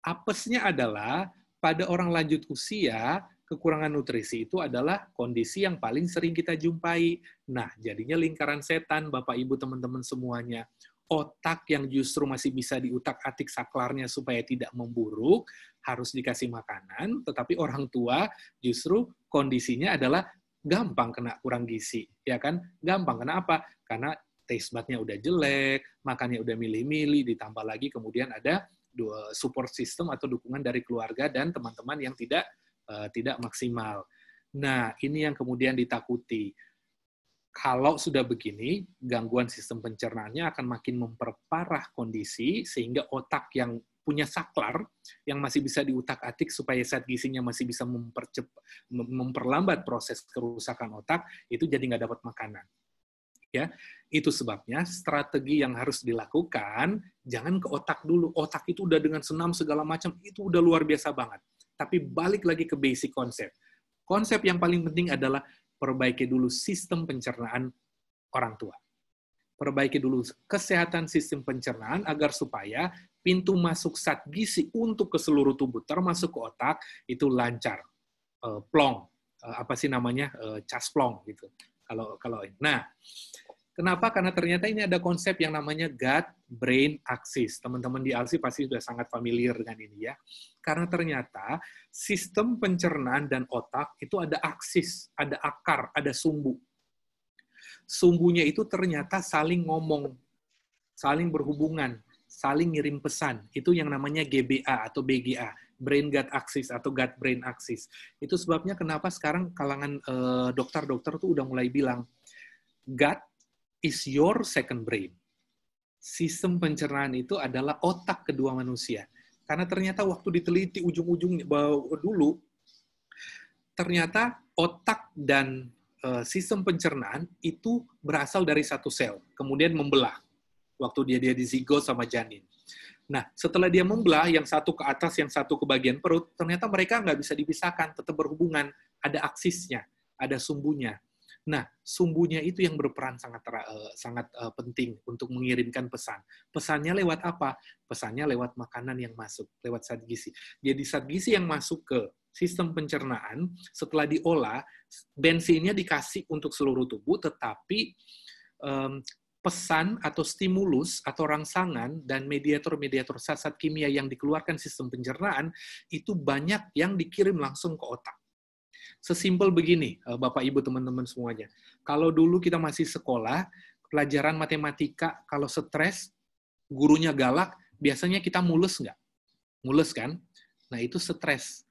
apesnya adalah pada orang lanjut usia kekurangan nutrisi itu adalah kondisi yang paling sering kita jumpai. Nah, jadinya lingkaran setan Bapak Ibu teman-teman semuanya otak yang justru masih bisa diutak-atik saklarnya supaya tidak memburuk, harus dikasih makanan, tetapi orang tua justru kondisinya adalah gampang kena kurang gizi, ya kan? Gampang kena apa? Karena taste budnya udah jelek, makannya udah milih-milih, ditambah lagi kemudian ada dua support system atau dukungan dari keluarga dan teman-teman yang tidak uh, tidak maksimal. Nah, ini yang kemudian ditakuti kalau sudah begini, gangguan sistem pencernaannya akan makin memperparah kondisi sehingga otak yang punya saklar yang masih bisa diutak-atik supaya saat gisinya masih bisa memperlambat proses kerusakan otak itu jadi nggak dapat makanan. Ya, itu sebabnya strategi yang harus dilakukan jangan ke otak dulu. Otak itu udah dengan senam segala macam itu udah luar biasa banget. Tapi balik lagi ke basic konsep. Konsep yang paling penting adalah perbaiki dulu sistem pencernaan orang tua. Perbaiki dulu kesehatan sistem pencernaan agar supaya pintu masuk zat gizi untuk ke seluruh tubuh, termasuk ke otak, itu lancar, eh, plong, eh, apa sih namanya, eh, cas plong gitu. Kalau kalau nah, kenapa? Karena ternyata ini ada konsep yang namanya gut brain axis. Teman-teman di ALSI pasti sudah sangat familiar dengan ini ya. Karena ternyata sistem pencernaan dan otak itu ada aksis, ada akar, ada sumbu. Sumbunya itu ternyata saling ngomong, saling berhubungan, saling ngirim pesan. Itu yang namanya GBA atau BGA, brain gut axis atau gut brain axis. Itu sebabnya kenapa sekarang kalangan eh, dokter-dokter uh, tuh udah mulai bilang gut is your second brain sistem pencernaan itu adalah otak kedua manusia. Karena ternyata waktu diteliti ujung-ujungnya dulu, ternyata otak dan eh, sistem pencernaan itu berasal dari satu sel, kemudian membelah waktu dia dia dizigot sama janin. Nah, setelah dia membelah, yang satu ke atas, yang satu ke bagian perut, ternyata mereka nggak bisa dipisahkan, tetap berhubungan, ada aksisnya, ada sumbunya. Nah, sumbunya itu yang berperan sangat uh, sangat uh, penting untuk mengirimkan pesan. Pesannya lewat apa? Pesannya lewat makanan yang masuk, lewat zat gizi. Jadi zat gizi yang masuk ke sistem pencernaan setelah diolah, bensinnya dikasih untuk seluruh tubuh, tetapi um, pesan atau stimulus atau rangsangan dan mediator-mediator zat-zat kimia yang dikeluarkan sistem pencernaan itu banyak yang dikirim langsung ke otak. Sesimpel begini, eh, Bapak Ibu teman-teman semuanya. Kalau dulu kita masih sekolah, pelajaran matematika kalau stres, gurunya galak, biasanya kita mules nggak? Mules kan? Nah itu stres.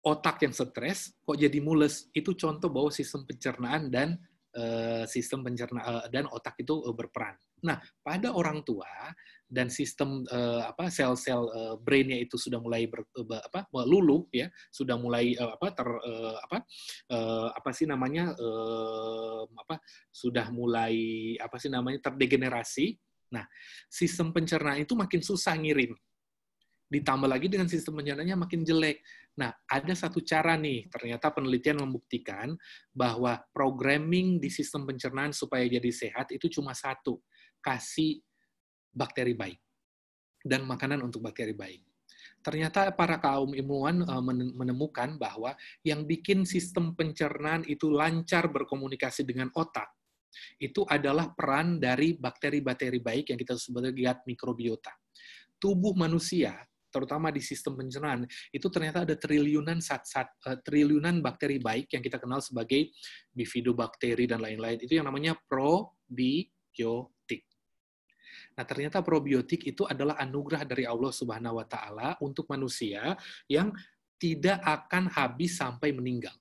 Otak yang stres kok jadi mules? Itu contoh bahwa sistem pencernaan dan eh, sistem pencerna eh, dan otak itu berperan. Nah, pada orang tua dan sistem uh, apa sel-sel uh, brainnya itu sudah mulai ber, uh, apa melulu ya sudah mulai uh, apa ter uh, apa uh, apa sih namanya uh, apa sudah mulai apa sih namanya terdegenerasi nah sistem pencernaan itu makin susah ngirim ditambah lagi dengan sistem pencernaannya makin jelek nah ada satu cara nih ternyata penelitian membuktikan bahwa programming di sistem pencernaan supaya jadi sehat itu cuma satu kasih bakteri baik dan makanan untuk bakteri baik. Ternyata para kaum ilmuwan eh, menemukan bahwa yang bikin sistem pencernaan itu lancar berkomunikasi dengan otak itu adalah peran dari bakteri-bakteri baik yang kita sebut sebagai mikrobiota. Tubuh manusia terutama di sistem pencernaan itu ternyata ada triliunan sat, sat, eh, triliunan bakteri baik yang kita kenal sebagai bifidobakteri dan lain-lain itu yang namanya probiota Nah, ternyata probiotik itu adalah anugerah dari Allah Subhanahu wa taala untuk manusia yang tidak akan habis sampai meninggal.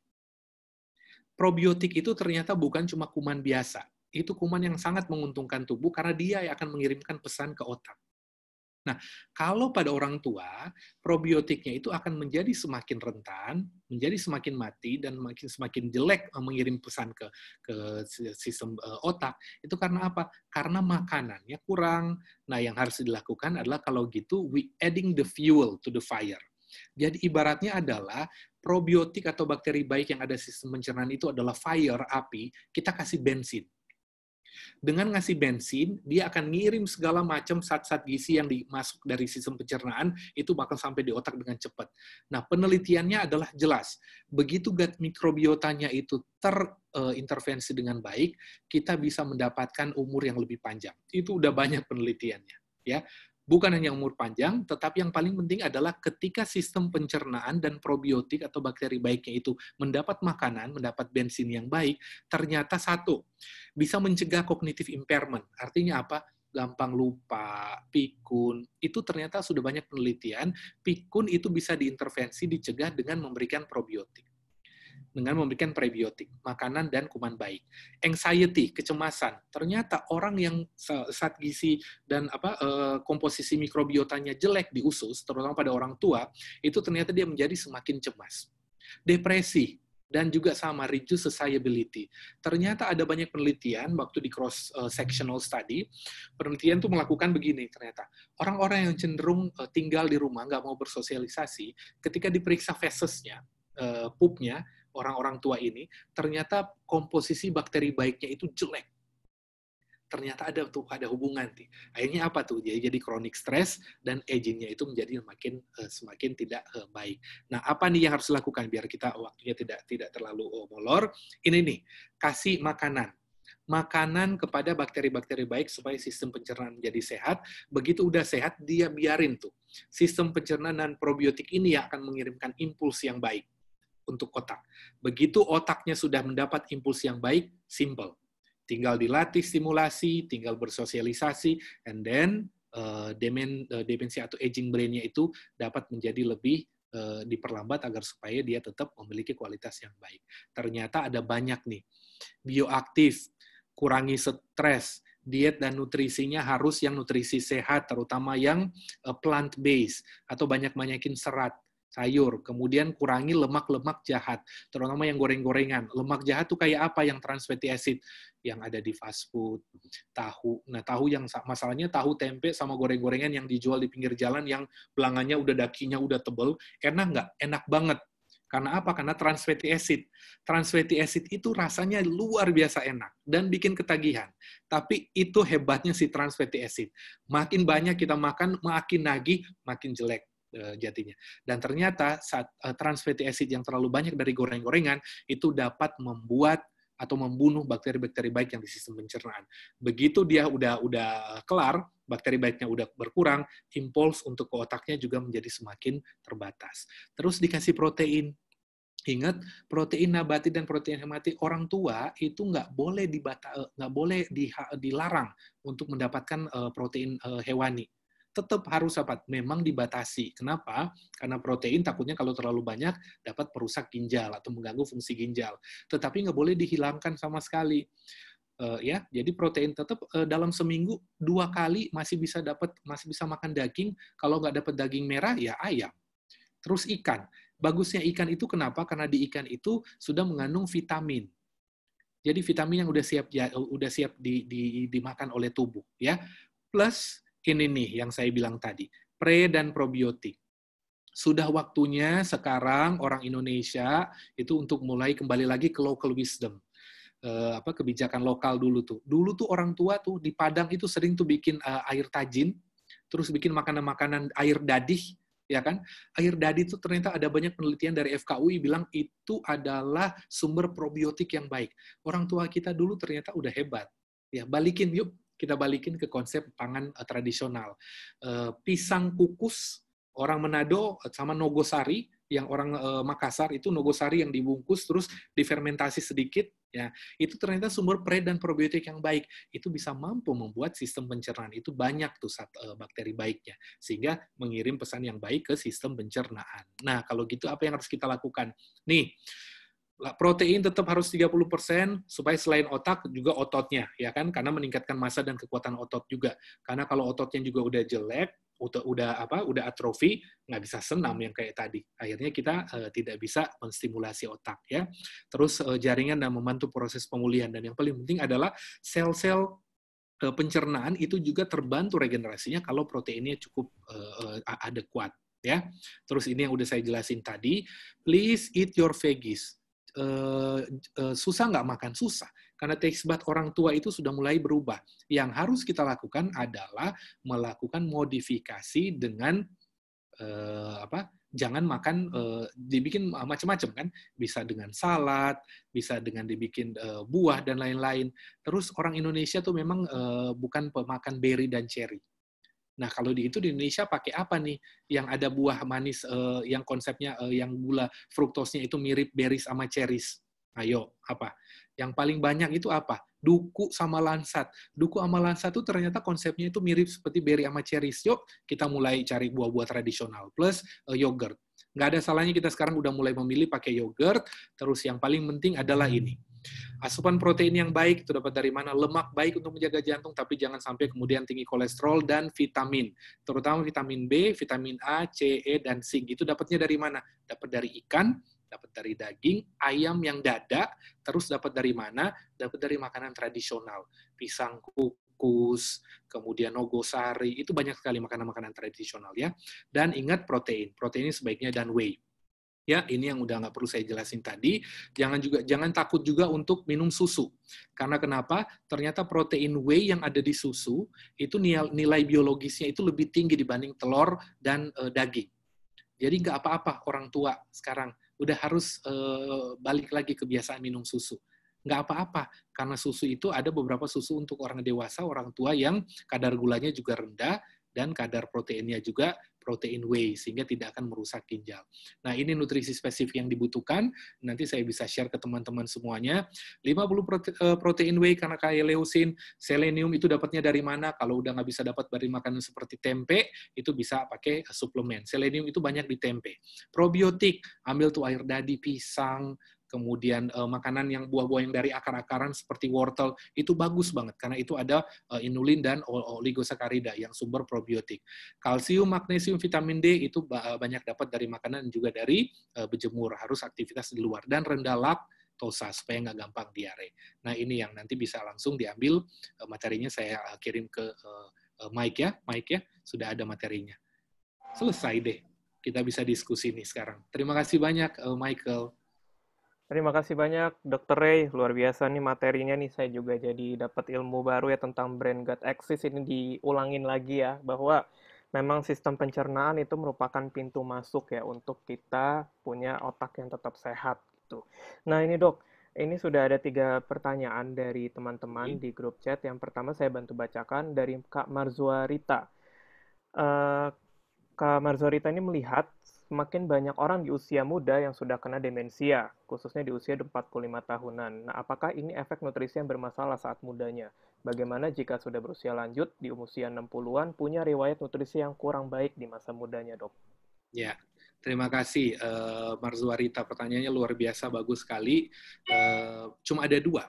Probiotik itu ternyata bukan cuma kuman biasa. Itu kuman yang sangat menguntungkan tubuh karena dia yang akan mengirimkan pesan ke otak Nah, kalau pada orang tua, probiotiknya itu akan menjadi semakin rentan, menjadi semakin mati, dan makin semakin jelek eh, mengirim pesan ke, ke sistem eh, otak. Itu karena apa? Karena makanannya kurang. Nah, yang harus dilakukan adalah kalau gitu, we adding the fuel to the fire. Jadi ibaratnya adalah probiotik atau bakteri baik yang ada sistem pencernaan itu adalah fire, api, kita kasih bensin dengan ngasih bensin, dia akan ngirim segala macam zat-zat gizi yang dimasuk dari sistem pencernaan, itu bakal sampai di otak dengan cepat. Nah, penelitiannya adalah jelas. Begitu gut mikrobiotanya itu terintervensi eh, dengan baik, kita bisa mendapatkan umur yang lebih panjang. Itu udah banyak penelitiannya. Ya, bukan hanya umur panjang, tetapi yang paling penting adalah ketika sistem pencernaan dan probiotik atau bakteri baiknya itu mendapat makanan, mendapat bensin yang baik, ternyata satu, bisa mencegah kognitif impairment. Artinya apa? gampang lupa, pikun, itu ternyata sudah banyak penelitian, pikun itu bisa diintervensi, dicegah dengan memberikan probiotik dengan memberikan prebiotik, makanan dan kuman baik. Anxiety, kecemasan. Ternyata orang yang saat gizi dan apa eh, komposisi mikrobiotanya jelek di usus, terutama pada orang tua, itu ternyata dia menjadi semakin cemas. Depresi, dan juga sama reduce sociability. Ternyata ada banyak penelitian waktu di cross eh, sectional study, penelitian tuh melakukan begini ternyata. Orang-orang yang cenderung eh, tinggal di rumah, nggak mau bersosialisasi, ketika diperiksa fesesnya, pupnya, orang-orang tua ini, ternyata komposisi bakteri baiknya itu jelek. Ternyata ada tuh ada hubungan sih. Akhirnya apa tuh? Jadi jadi kronik stres dan agingnya itu menjadi semakin eh, semakin tidak eh, baik. Nah, apa nih yang harus dilakukan biar kita waktunya tidak tidak terlalu eh, molor? Ini nih, kasih makanan makanan kepada bakteri-bakteri baik supaya sistem pencernaan menjadi sehat. Begitu udah sehat, dia biarin tuh. Sistem pencernaan dan probiotik ini yang akan mengirimkan impuls yang baik untuk otak. Begitu otaknya sudah mendapat impuls yang baik, simple. Tinggal dilatih stimulasi, tinggal bersosialisasi, and then uh, demen, uh, eh, demensia atau aging brain-nya itu dapat menjadi lebih uh, diperlambat agar supaya dia tetap memiliki kualitas yang baik. Ternyata ada banyak nih. Bioaktif, kurangi stres, diet dan nutrisinya harus yang nutrisi sehat, terutama yang plant-based, atau banyak-banyakin serat, sayur, kemudian kurangi lemak-lemak jahat, terutama yang goreng-gorengan. Lemak jahat tuh kayak apa yang trans fatty acid yang ada di fast food, tahu. Nah, tahu yang masalahnya tahu tempe sama goreng-gorengan yang dijual di pinggir jalan yang belangannya udah dakinya udah tebel, enak nggak? Enak banget. Karena apa? Karena trans fatty acid. Trans fatty acid itu rasanya luar biasa enak dan bikin ketagihan. Tapi itu hebatnya si trans fatty acid. Makin banyak kita makan, makin nagih, makin jelek. Eh, jatinya. Dan ternyata saat eh, trans fatty acid yang terlalu banyak dari goreng-gorengan itu dapat membuat atau membunuh bakteri-bakteri baik yang di sistem pencernaan. Begitu dia udah udah kelar, bakteri baiknya udah berkurang, impuls untuk ke otaknya juga menjadi semakin terbatas. Terus dikasih protein, Ingat, protein nabati dan protein hemati orang tua itu nggak boleh dibata nggak boleh dilarang untuk mendapatkan eh, protein hewani tetap harus apa? Memang dibatasi. Kenapa? Karena protein takutnya kalau terlalu banyak dapat merusak ginjal atau mengganggu fungsi ginjal. Tetapi nggak boleh dihilangkan sama sekali. Uh, ya, jadi protein tetap uh, eh, dalam seminggu dua kali masih bisa dapat masih bisa makan daging. Kalau nggak dapat daging merah ya ayam. Terus ikan. Bagusnya ikan itu kenapa? Karena di ikan itu sudah mengandung vitamin. Jadi vitamin yang udah siap ya, udah siap di, di, dimakan oleh tubuh ya. Plus ini nih yang saya bilang tadi, pre dan probiotik. Sudah waktunya sekarang orang Indonesia itu untuk mulai kembali lagi ke local wisdom. Eh, apa kebijakan lokal dulu tuh. Dulu tuh orang tua tuh di Padang itu sering tuh bikin uh, air tajin, terus bikin makanan-makanan air dadih, ya kan? Air dadih itu ternyata ada banyak penelitian dari FKUI bilang itu adalah sumber probiotik yang baik. Orang tua kita dulu ternyata udah hebat. Ya, balikin yuk kita balikin ke konsep pangan uh, tradisional. Uh, pisang kukus orang Manado eh, sama nogosari yang orang uh, Makassar itu nogosari yang dibungkus terus difermentasi sedikit ya itu ternyata sumber pre dan probiotik yang baik itu bisa mampu membuat sistem pencernaan itu banyak tuh saat, uh, bakteri baiknya sehingga mengirim pesan yang baik ke sistem pencernaan. Nah kalau gitu apa yang harus kita lakukan? Nih protein tetap harus 30% supaya selain otak juga ototnya ya kan karena meningkatkan massa dan kekuatan otot juga karena kalau ototnya juga udah jelek udah, udah apa udah atrofi nggak bisa senam yang kayak tadi akhirnya kita uh, tidak bisa menstimulasi otak ya terus uh, jaringan dan membantu proses pemulihan dan yang paling penting adalah sel-sel uh, pencernaan itu juga terbantu regenerasinya kalau proteinnya cukup uh, uh, adekuat ya terus ini yang udah saya jelasin tadi please eat your veggies Eh, eh, susah nggak makan susah karena teks bat orang tua itu sudah mulai berubah. Yang harus kita lakukan adalah melakukan modifikasi dengan uh, apa? Jangan makan uh, dibikin macam-macam kan, bisa dengan salad, bisa dengan dibikin uh, buah dan lain-lain. Terus orang Indonesia tuh memang uh, bukan pemakan berry dan cherry. Nah, kalau di itu di Indonesia pakai apa nih? Yang ada buah manis eh, yang konsepnya eh, yang gula fruktosnya itu mirip berries sama cherries. Ayo, apa? Yang paling banyak itu apa? Duku sama lansat. Duku sama lansat itu ternyata konsepnya itu mirip seperti berry sama cherries. Yuk, kita mulai cari buah-buah tradisional plus uh, yogurt. Nggak ada salahnya kita sekarang udah mulai memilih pakai yogurt. Terus yang paling penting adalah hmm. ini. Asupan protein yang baik itu dapat dari mana? Lemak baik untuk menjaga jantung, tapi jangan sampai kemudian tinggi kolesterol dan vitamin. Terutama vitamin B, vitamin A, C, E, dan C Itu dapatnya dari mana? Dapat dari ikan, dapat dari daging, ayam yang dada, terus dapat dari mana? Dapat dari makanan tradisional. Pisang kukus, kemudian nogosari, itu banyak sekali makanan-makanan tradisional ya. Dan ingat protein. Protein sebaiknya dan whey ya ini yang udah nggak perlu saya jelasin tadi jangan juga jangan takut juga untuk minum susu karena kenapa ternyata protein whey yang ada di susu itu nilai, nilai biologisnya itu lebih tinggi dibanding telur dan e, daging jadi nggak apa-apa orang tua sekarang udah harus e, balik lagi kebiasaan minum susu nggak apa-apa karena susu itu ada beberapa susu untuk orang dewasa orang tua yang kadar gulanya juga rendah dan kadar proteinnya juga protein whey sehingga tidak akan merusak ginjal. Nah, ini nutrisi spesifik yang dibutuhkan. Nanti saya bisa share ke teman-teman semuanya. 50 eh, protein whey karena kaya leucin, selenium itu dapatnya dari mana? Kalau udah nggak bisa dapat dari makanan seperti tempe, itu bisa pakai eh, suplemen. Selenium itu banyak di tempe. Probiotik, ambil tuh air dadi, pisang, kemudian uh, makanan yang buah-buah yang dari akar-akaran seperti wortel itu bagus banget karena itu ada uh, inulin dan oligosakarida yang sumber probiotik. Kalsium, magnesium, vitamin D itu eh, banyak dapat dari makanan dan juga dari uh, berjemur, harus aktivitas di luar dan rendah tosa supaya nggak gampang diare. Nah, ini yang nanti bisa langsung diambil materinya saya kirim ke Mike ya, Mike ya, sudah ada materinya. Selesai deh. Kita bisa diskusi nih sekarang. Terima kasih banyak Michael. Terima kasih banyak, Dr. Ray. Luar biasa nih materinya nih. Saya juga jadi dapat ilmu baru ya tentang brand gut axis ini diulangin lagi ya bahwa memang sistem pencernaan itu merupakan pintu masuk ya untuk kita punya otak yang tetap sehat gitu. Nah, ini Dok, ini sudah ada tiga pertanyaan dari teman-teman iya. di grup chat. Yang pertama saya bantu bacakan dari Kak Marzuarita. Uh, eh, Kak Marzuarita ini melihat semakin banyak orang di usia muda yang sudah kena demensia, khususnya di usia 45 tahunan. Nah, apakah ini efek nutrisi yang bermasalah saat mudanya? Bagaimana jika sudah berusia lanjut, di usia 60-an, punya riwayat nutrisi yang kurang baik di masa mudanya, dok? Ya, Terima kasih, uh, eh, Marzuarita. Pertanyaannya luar biasa, bagus sekali. Uh, cuma ada dua,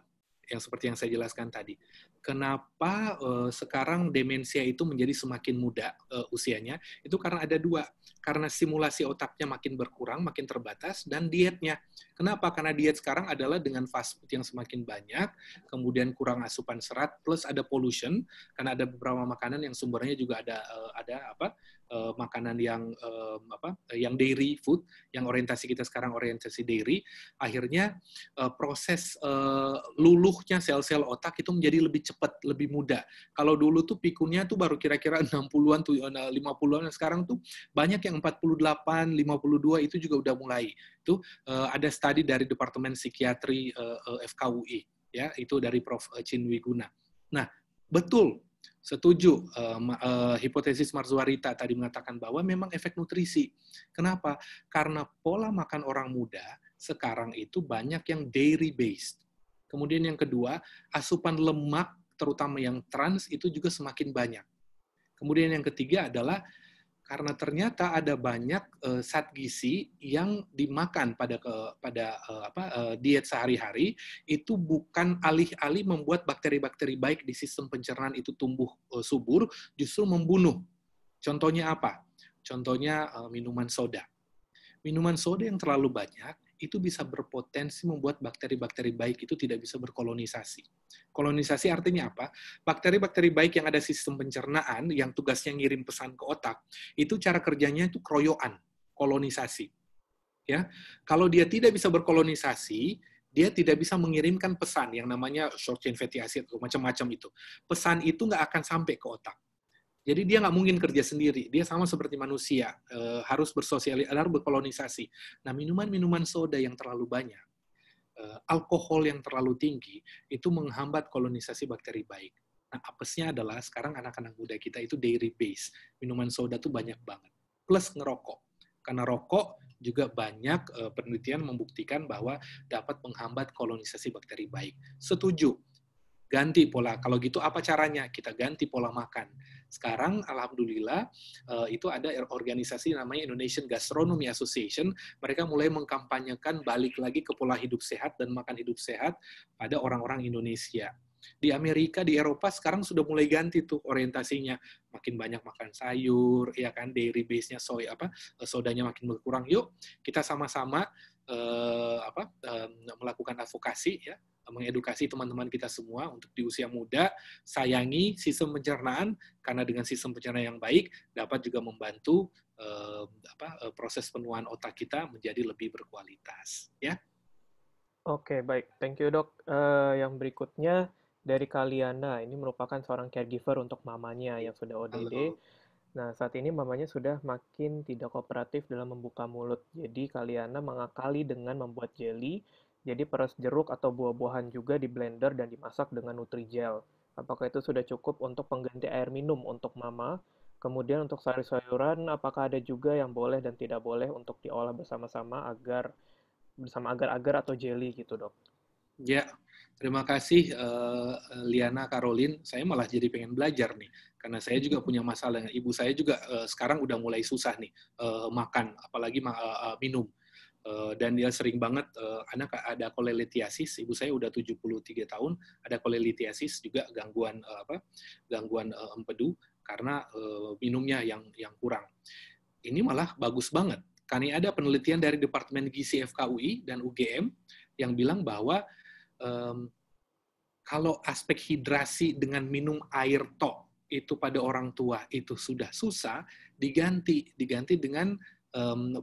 yang seperti yang saya jelaskan tadi kenapa uh, sekarang demensia itu menjadi semakin muda uh, usianya itu karena ada dua karena simulasi otaknya makin berkurang makin terbatas dan dietnya kenapa karena diet sekarang adalah dengan fast food yang semakin banyak kemudian kurang asupan serat plus ada pollution karena ada beberapa makanan yang sumbernya juga ada uh, ada apa uh, makanan yang um, apa yang dairy food yang orientasi kita sekarang orientasi dairy akhirnya uh, proses uh, luluhnya sel-sel otak itu menjadi lebih cepat lebih mudah kalau dulu tuh pikunnya tuh baru kira-kira 60-an 50-an nah sekarang tuh banyak yang 48 52 itu juga udah mulai itu uh, ada studi dari Departemen Psikiatri uh, FKUI ya itu dari Prof Chin Wiguna nah betul setuju uh, uh, hipotesis Marzuarita tadi mengatakan bahwa memang efek nutrisi. Kenapa? Karena pola makan orang muda sekarang itu banyak yang dairy based. Kemudian yang kedua, asupan lemak terutama yang trans itu juga semakin banyak. Kemudian yang ketiga adalah karena ternyata ada banyak uh, gizi yang dimakan pada ke, pada uh, apa, uh, diet sehari-hari itu bukan alih-alih membuat bakteri-bakteri baik di sistem pencernaan itu tumbuh uh, subur, justru membunuh. Contohnya apa? Contohnya uh, minuman soda. Minuman soda yang terlalu banyak itu bisa berpotensi membuat bakteri-bakteri baik itu tidak bisa berkolonisasi. Kolonisasi artinya apa? Bakteri-bakteri baik yang ada sistem pencernaan, yang tugasnya ngirim pesan ke otak, itu cara kerjanya itu keroyokan, kolonisasi. Ya, kalau dia tidak bisa berkolonisasi, dia tidak bisa mengirimkan pesan yang namanya short chain fatty acid macam-macam itu. Pesan itu nggak akan sampai ke otak. Jadi dia nggak mungkin kerja sendiri. Dia sama seperti manusia, e, harus bersosial, harus berkolonisasi. Nah, minuman-minuman soda yang terlalu banyak, e, alkohol yang terlalu tinggi, itu menghambat kolonisasi bakteri baik. Nah, apesnya adalah sekarang anak-anak muda kita itu dairy base. Minuman soda tuh banyak banget. Plus ngerokok. Karena rokok juga banyak eh, penelitian membuktikan bahwa dapat menghambat kolonisasi bakteri baik. Setuju ganti pola. Kalau gitu apa caranya? Kita ganti pola makan. Sekarang alhamdulillah eh, itu ada organisasi namanya Indonesian Gastronomy Association. Mereka mulai mengkampanyekan balik lagi ke pola hidup sehat dan makan hidup sehat pada orang-orang Indonesia di Amerika, di Eropa sekarang sudah mulai ganti tuh orientasinya. Makin banyak makan sayur, ya kan, dairy base-nya soy apa, eh, sodanya makin berkurang. Yuk, kita sama-sama eh, apa eh, melakukan advokasi ya mengedukasi teman-teman kita semua untuk di usia muda sayangi sistem pencernaan karena dengan sistem pencernaan yang baik dapat juga membantu eh, apa, eh, proses penuaan otak kita menjadi lebih berkualitas ya. Oke baik, thank you dok. Uh, yang berikutnya dari Kaliana ini merupakan seorang caregiver untuk mamanya yang sudah ODD. Halo. Nah, saat ini mamanya sudah makin tidak kooperatif dalam membuka mulut. Jadi, Kaliana mengakali dengan membuat jelly jadi peres jeruk atau buah-buahan juga di blender dan dimasak dengan Nutrijel. Apakah itu sudah cukup untuk pengganti air minum untuk mama? Kemudian untuk sayur-sayuran, apakah ada juga yang boleh dan tidak boleh untuk diolah bersama-sama agar bersama agar-agar atau jelly gitu dok? Ya, terima kasih uh, Liana Karolin. Saya malah jadi pengen belajar nih, karena saya juga mm-hmm. punya masalah. Ibu saya juga uh, sekarang udah mulai susah nih uh, makan, apalagi uh, minum. Eh, dan dia sering banget uh, anak ada kolelitiasis ibu saya udah 73 tahun ada kolelitiasis juga gangguan uh, apa gangguan uh, empedu karena uh, minumnya yang yang kurang ini malah bagus banget karena ada penelitian dari departemen gizi FKUI dan UGM yang bilang bahwa um, kalau aspek hidrasi dengan minum air tok itu pada orang tua itu sudah susah diganti diganti dengan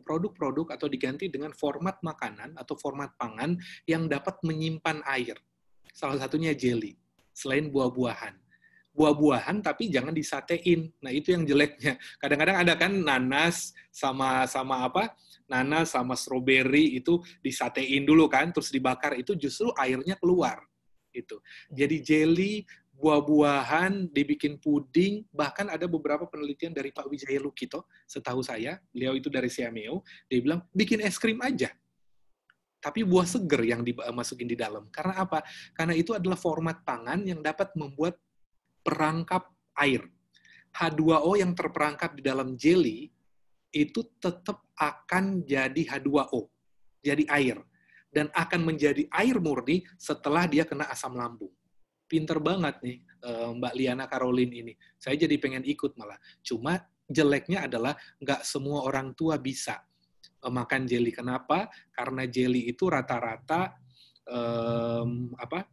produk-produk atau diganti dengan format makanan atau format pangan yang dapat menyimpan air. Salah satunya jelly, selain buah-buahan. Buah-buahan tapi jangan disatein. Nah, itu yang jeleknya. Kadang-kadang ada kan nanas sama sama apa? Nanas sama stroberi itu disatein dulu kan, terus dibakar itu justru airnya keluar itu. Jadi jelly buah-buahan, dibikin puding, bahkan ada beberapa penelitian dari Pak Wijaya Lukito, setahu saya, beliau itu dari Siameo, dia bilang, bikin es krim aja. Tapi buah seger yang dimasukin di dalam. Karena apa? Karena itu adalah format pangan yang dapat membuat perangkap air. H2O yang terperangkap di dalam jelly itu tetap akan jadi H2O, jadi air. Dan akan menjadi air murni setelah dia kena asam lambung pinter banget nih eh, Mbak Liana Karolin ini. Saya jadi pengen ikut malah. Cuma jeleknya adalah nggak semua orang tua bisa eh, makan jelly. Kenapa? Karena jelly itu rata-rata um, apa?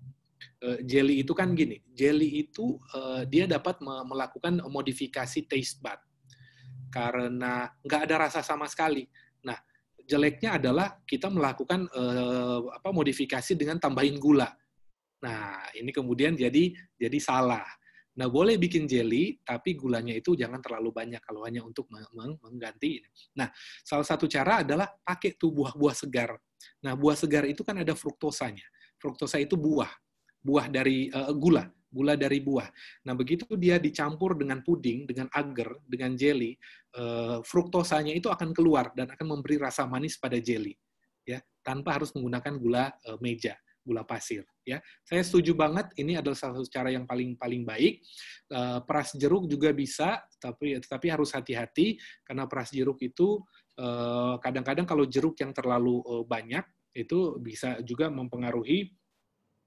Eh, jelly itu kan gini. Jelly itu uh, dia dapat melakukan modifikasi taste bud karena nggak ada rasa sama sekali. Nah, jeleknya adalah kita melakukan uh, apa modifikasi dengan tambahin gula Nah, ini kemudian jadi jadi salah. Nah, boleh bikin jelly, tapi gulanya itu jangan terlalu banyak kalau hanya untuk mengganti. Nah, salah satu cara adalah pakai tuh buah-buah segar. Nah, buah segar itu kan ada fruktosanya. Fruktosa itu buah, buah dari uh, gula, gula dari buah. Nah, begitu dia dicampur dengan puding, dengan agar, dengan jelly, uh, fruktosanya itu akan keluar dan akan memberi rasa manis pada jelly, ya, tanpa harus menggunakan gula uh, meja gula pasir. Ya, saya setuju banget. Ini adalah salah satu cara yang paling paling baik. Eh, peras jeruk juga bisa, tapi tetapi harus hati-hati karena peras jeruk itu eh, kadang-kadang kalau jeruk yang terlalu eh, banyak itu bisa juga mempengaruhi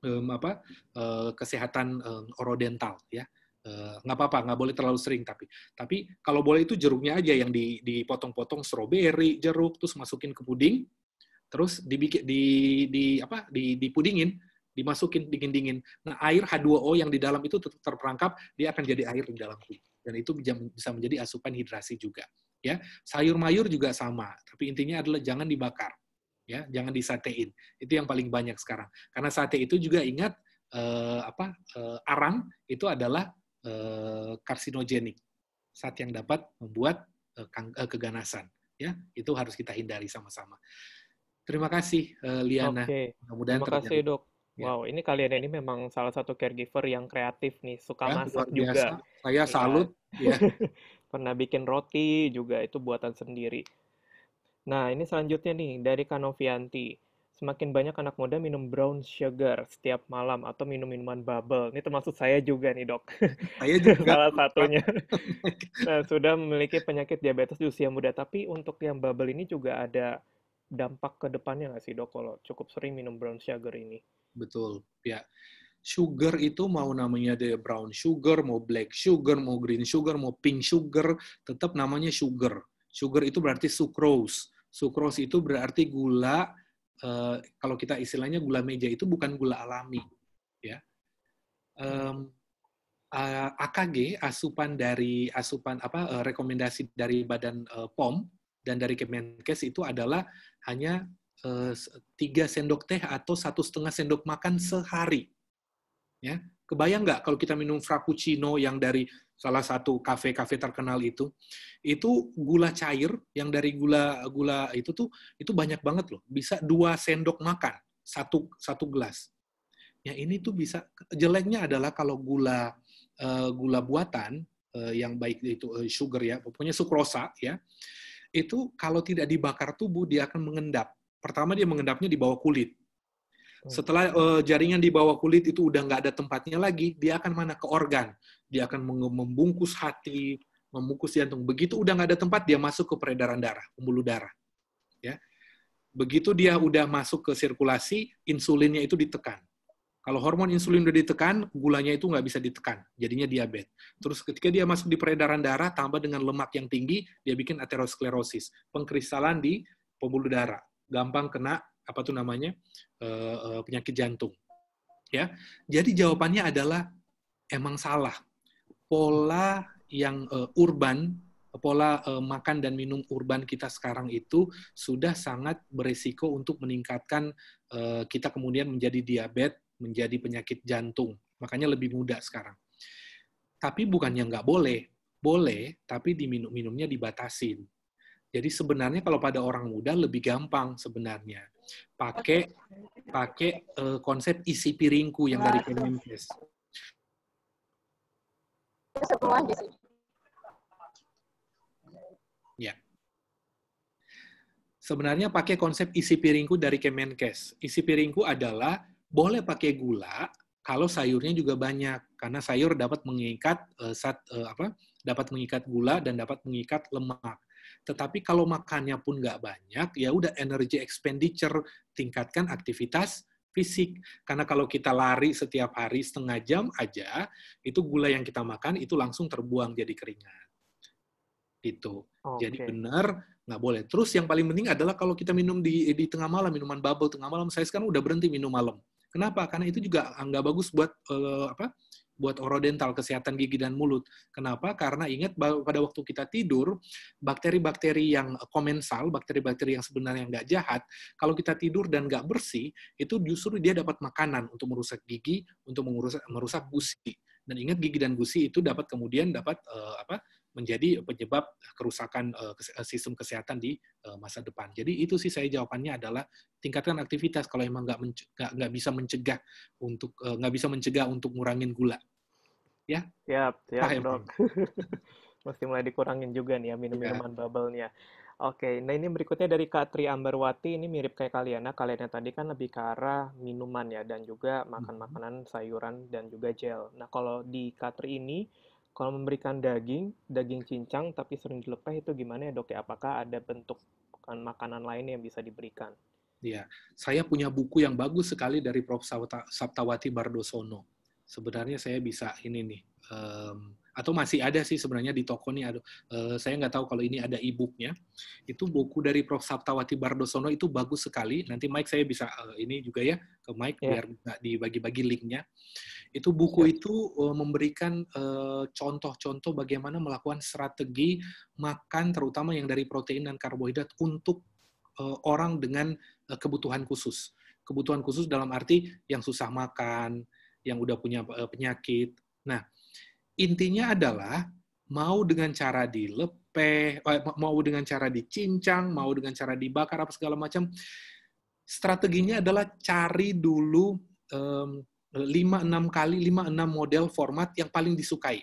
apa kesehatan orodental. Ya, nggak apa-apa, nggak boleh terlalu sering tapi tapi kalau boleh itu jeruknya aja yang dipotong-potong stroberi, jeruk terus masukin ke puding terus dibikin di di apa di dipudingin dimasukin dingin dingin nah air H2O yang di dalam itu tetap terperangkap dia akan jadi air di dalam tubuh dan itu bisa menjadi asupan hidrasi juga ya sayur mayur juga sama tapi intinya adalah jangan dibakar ya jangan disatein itu yang paling banyak sekarang karena sate itu juga ingat eh, apa eh, arang itu adalah eh, karsinogenik saat yang dapat membuat eh, eh, keganasan ya itu harus kita hindari sama-sama Terima kasih uh, Liana. Okay. mudah Terima terjadi. kasih dok. Ya. Wow, ini kalian ini memang salah satu caregiver yang kreatif nih, suka ya, masak juga. Saya iya. salut. Ya. Pernah bikin roti juga, itu buatan sendiri. Nah, ini selanjutnya nih dari Kanovianti. Semakin banyak anak muda minum brown sugar setiap malam atau minum minuman bubble. Ini termasuk saya juga nih, Dok. Saya juga. Salah satunya. Oh nah, sudah memiliki penyakit diabetes di usia muda, tapi untuk yang bubble ini juga ada dampak ke depannya nggak sih dok kalau cukup sering minum brown sugar ini? Betul, ya. Sugar itu mau namanya the brown sugar, mau black sugar, mau green sugar, mau pink sugar, tetap namanya sugar. Sugar itu berarti sucrose. Sucrose itu berarti gula, eh, kalau kita istilahnya gula meja itu bukan gula alami. ya. Um, AKG asupan dari asupan apa eh, rekomendasi dari Badan eh, POM dan dari Kemenkes itu adalah hanya eh, tiga sendok teh atau satu setengah sendok makan sehari. Ya, kebayang nggak kalau kita minum frappuccino yang dari salah satu kafe-kafe terkenal itu, itu gula cair yang dari gula gula itu tuh itu banyak banget loh, bisa dua sendok makan satu satu gelas. Ya ini tuh bisa jeleknya adalah kalau gula uh, gula buatan eh, yang baik itu sugar ya, pokoknya sukrosa ya, itu kalau tidak dibakar tubuh dia akan mengendap. Pertama dia mengendapnya di bawah kulit. Hmm. Setelah uh, jaringan di bawah kulit itu udah nggak ada tempatnya lagi, dia akan mana ke organ. Dia akan membungkus hati, membungkus jantung. Begitu udah nggak ada tempat, dia masuk ke peredaran darah, pembuluh darah. Ya, begitu dia udah masuk ke sirkulasi, insulinnya itu ditekan. Kalau hormon insulin udah ditekan, gulanya itu nggak bisa ditekan, jadinya diabetes. Terus ketika dia masuk di peredaran darah, tambah dengan lemak yang tinggi, dia bikin aterosklerosis, pengkristalan di pembuluh darah, gampang kena apa tuh namanya eh, eh, penyakit jantung. Ya, jadi jawabannya adalah emang salah pola yang eh, urban pola makan dan minum urban kita sekarang itu sudah sangat beresiko untuk meningkatkan kita kemudian menjadi diabetes menjadi penyakit jantung. Makanya lebih muda sekarang. Tapi bukannya nggak boleh. Boleh, tapi diminum-minumnya dibatasin. Jadi sebenarnya kalau pada orang muda lebih gampang sebenarnya. Pakai pakai uh, konsep isi piringku yang dari Kemenkes. Ya. Sebenarnya pakai konsep isi piringku dari Kemenkes. Isi piringku adalah boleh pakai gula kalau sayurnya juga banyak karena sayur dapat mengikat uh, eh, sat, uh, eh, apa? dapat mengikat gula dan dapat mengikat lemak. Tetapi kalau makannya pun nggak banyak, ya udah energy expenditure tingkatkan aktivitas fisik. Karena kalau kita lari setiap hari setengah jam aja, itu gula yang kita makan itu langsung terbuang jadi keringat. Itu. Okay. Jadi benar, nggak boleh. Terus yang paling penting adalah kalau kita minum di, di tengah malam, minuman bubble tengah malam, saya sekarang udah berhenti minum malam. Kenapa? Karena itu juga nggak bagus buat uh, apa? buat orodental, kesehatan gigi dan mulut. Kenapa? Karena ingat pada waktu kita tidur, bakteri-bakteri yang komensal, bakteri-bakteri yang sebenarnya nggak jahat, kalau kita tidur dan nggak bersih, itu justru dia dapat makanan untuk merusak gigi, untuk merusak, merusak gusi. Dan ingat gigi dan gusi itu dapat kemudian dapat uh, apa menjadi penyebab kerusakan eh, eh, sistem kesehatan di eh, masa depan. Jadi itu sih saya jawabannya adalah tingkatkan aktivitas kalau emang nggak nggak bisa mencegah untuk nggak bisa mencegah untuk ngurangin gula. Ya? Yap, siap, siap dok. Mesti mulai dikurangin juga nih ya minum-minuman ya. bubble-nya. Oke, nah ini berikutnya dari Katri Ambarwati, ini mirip kayak kalian, Nah kalian yang tadi kan lebih ke arah minuman ya, dan juga makan mm-hmm. makanan, sayuran, dan juga gel. Nah kalau di Katri ini, kalau memberikan daging, daging cincang tapi sering dilepeh itu gimana ya dok? Ya, apakah ada bentuk kan, makanan lain yang bisa diberikan? Iya. saya punya buku yang bagus sekali dari Prof. Saptawati Bardosono. Sebenarnya saya bisa ini nih, um, atau masih ada sih sebenarnya di toko nih ada eh, saya nggak tahu kalau ini ada e-booknya itu buku dari Prof Saptawati Bardosono itu bagus sekali nanti Mike saya bisa eh, ini juga ya ke Mike yeah. biar dibagi-bagi linknya itu buku yeah. itu eh, memberikan contoh-contoh bagaimana melakukan strategi makan terutama yang dari protein dan karbohidrat untuk orang dengan kebutuhan khusus kebutuhan khusus dalam arti yang susah makan yang udah punya penyakit nah intinya adalah mau dengan cara dilepeh, eh, mau dengan cara dicincang, mau dengan cara dibakar apa segala macam. Strateginya adalah cari dulu um, 5-6 kali 5-6 model format yang paling disukai.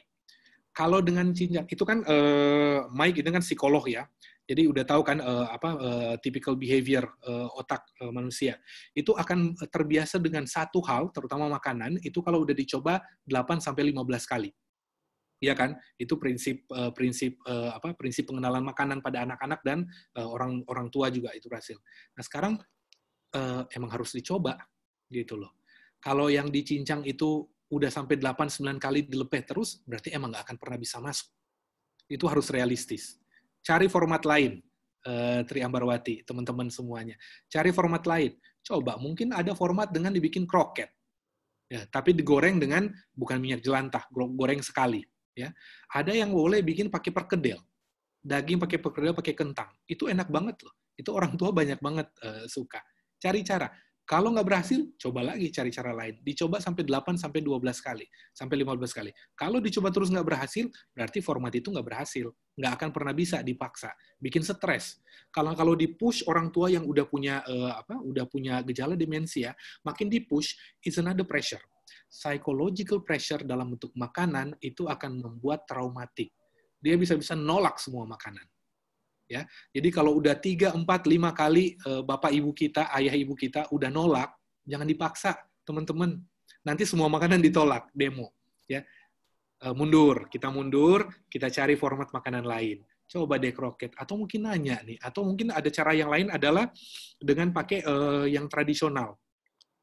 Kalau dengan cincang itu kan uh, Mike itu kan psikolog ya. Jadi udah tahu kan uh, apa uh, typical behavior uh, otak uh, manusia. Itu akan terbiasa dengan satu hal terutama makanan itu kalau udah dicoba 8 sampai 15 kali ya kan? Itu prinsip uh, prinsip uh, apa? Prinsip pengenalan makanan pada anak-anak dan uh, orang orang tua juga itu berhasil. Nah sekarang uh, emang harus dicoba gitu loh. Kalau yang dicincang itu udah sampai 8-9 kali dilepeh terus, berarti emang nggak akan pernah bisa masuk. Itu harus realistis. Cari format lain, uh, Tri Ambarwati, teman-teman semuanya. Cari format lain. Coba, mungkin ada format dengan dibikin kroket. Ya, tapi digoreng dengan bukan minyak jelantah, goreng sekali ya ada yang boleh bikin pakai perkedel daging pakai perkedel pakai kentang itu enak banget loh itu orang tua banyak banget uh, suka cari cara kalau nggak berhasil coba lagi cari cara lain dicoba sampai 8 sampai 12 kali sampai 15 kali kalau dicoba terus nggak berhasil berarti format itu nggak berhasil nggak akan pernah bisa dipaksa bikin stres kalau kalau dipush orang tua yang udah punya uh, apa udah punya gejala demensia makin dipush it's another pressure psychological pressure dalam bentuk makanan itu akan membuat traumatik. Dia bisa-bisa nolak semua makanan. Ya. Jadi kalau udah tiga, empat, lima kali eh, bapak ibu kita, ayah ibu kita udah nolak, jangan dipaksa, teman-teman. Nanti semua makanan ditolak, demo, ya. Eh, mundur, kita mundur, kita cari format makanan lain. Coba deh kroket atau mungkin nanya nih atau mungkin ada cara yang lain adalah dengan pakai e, yang tradisional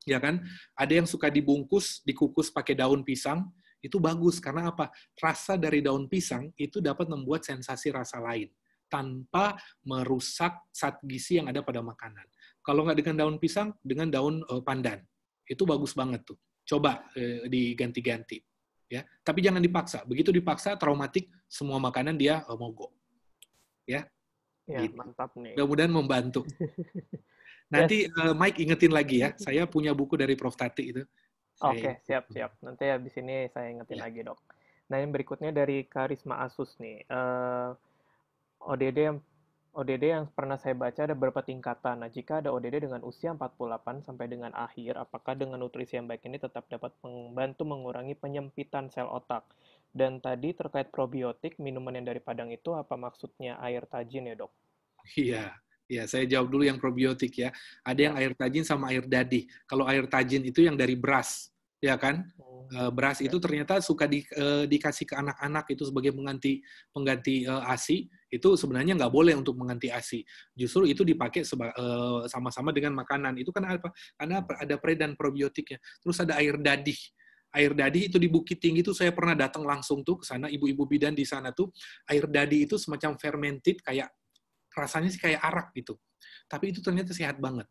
ya kan? Ada yang suka dibungkus, dikukus pakai daun pisang, itu bagus karena apa? Rasa dari daun pisang itu dapat membuat sensasi rasa lain tanpa merusak zat gizi yang ada pada makanan. Kalau nggak dengan daun pisang, dengan daun eh, pandan. Itu bagus banget tuh. Coba eh, diganti-ganti. ya. Tapi jangan dipaksa. Begitu dipaksa, traumatik, semua makanan dia eh, mogok. Ya, ya gitu. mantap nih. Mudah-mudahan membantu. Nanti yes. uh, Mike ingetin lagi ya. Saya punya buku dari Prof Tati itu. Oke, okay, siap siap. Nanti habis ini saya ingetin yeah. lagi dok. Nah yang berikutnya dari Karisma Asus nih. Uh, eh, ODD yang ODD yang pernah saya baca ada beberapa tingkatan. Nah, jika ada ODD dengan usia 48 sampai dengan akhir, apakah dengan nutrisi yang baik ini tetap dapat membantu mengurangi penyempitan sel otak? Dan tadi terkait probiotik, minuman yang dari Padang itu apa maksudnya air tajin ya, Dok? Iya. Ya, saya jawab dulu yang probiotik ya. Ada yang air tajin sama air dadi Kalau air tajin itu yang dari beras, ya kan? Oh, eh, beras itu iya. ternyata suka di, eh, dikasih ke anak-anak itu sebagai pengganti pengganti eh, ASI. Itu sebenarnya nggak boleh untuk mengganti ASI. Justru itu dipakai sama-sama dengan makanan. Itu kan apa? Karena ada pre dan probiotiknya. Terus ada air dadi air dadi itu di Bukit Tinggi itu saya pernah datang langsung tuh ke sana ibu-ibu bidan di sana tuh air dadi itu semacam fermented kayak rasanya sih kayak arak gitu. Tapi itu ternyata sehat banget.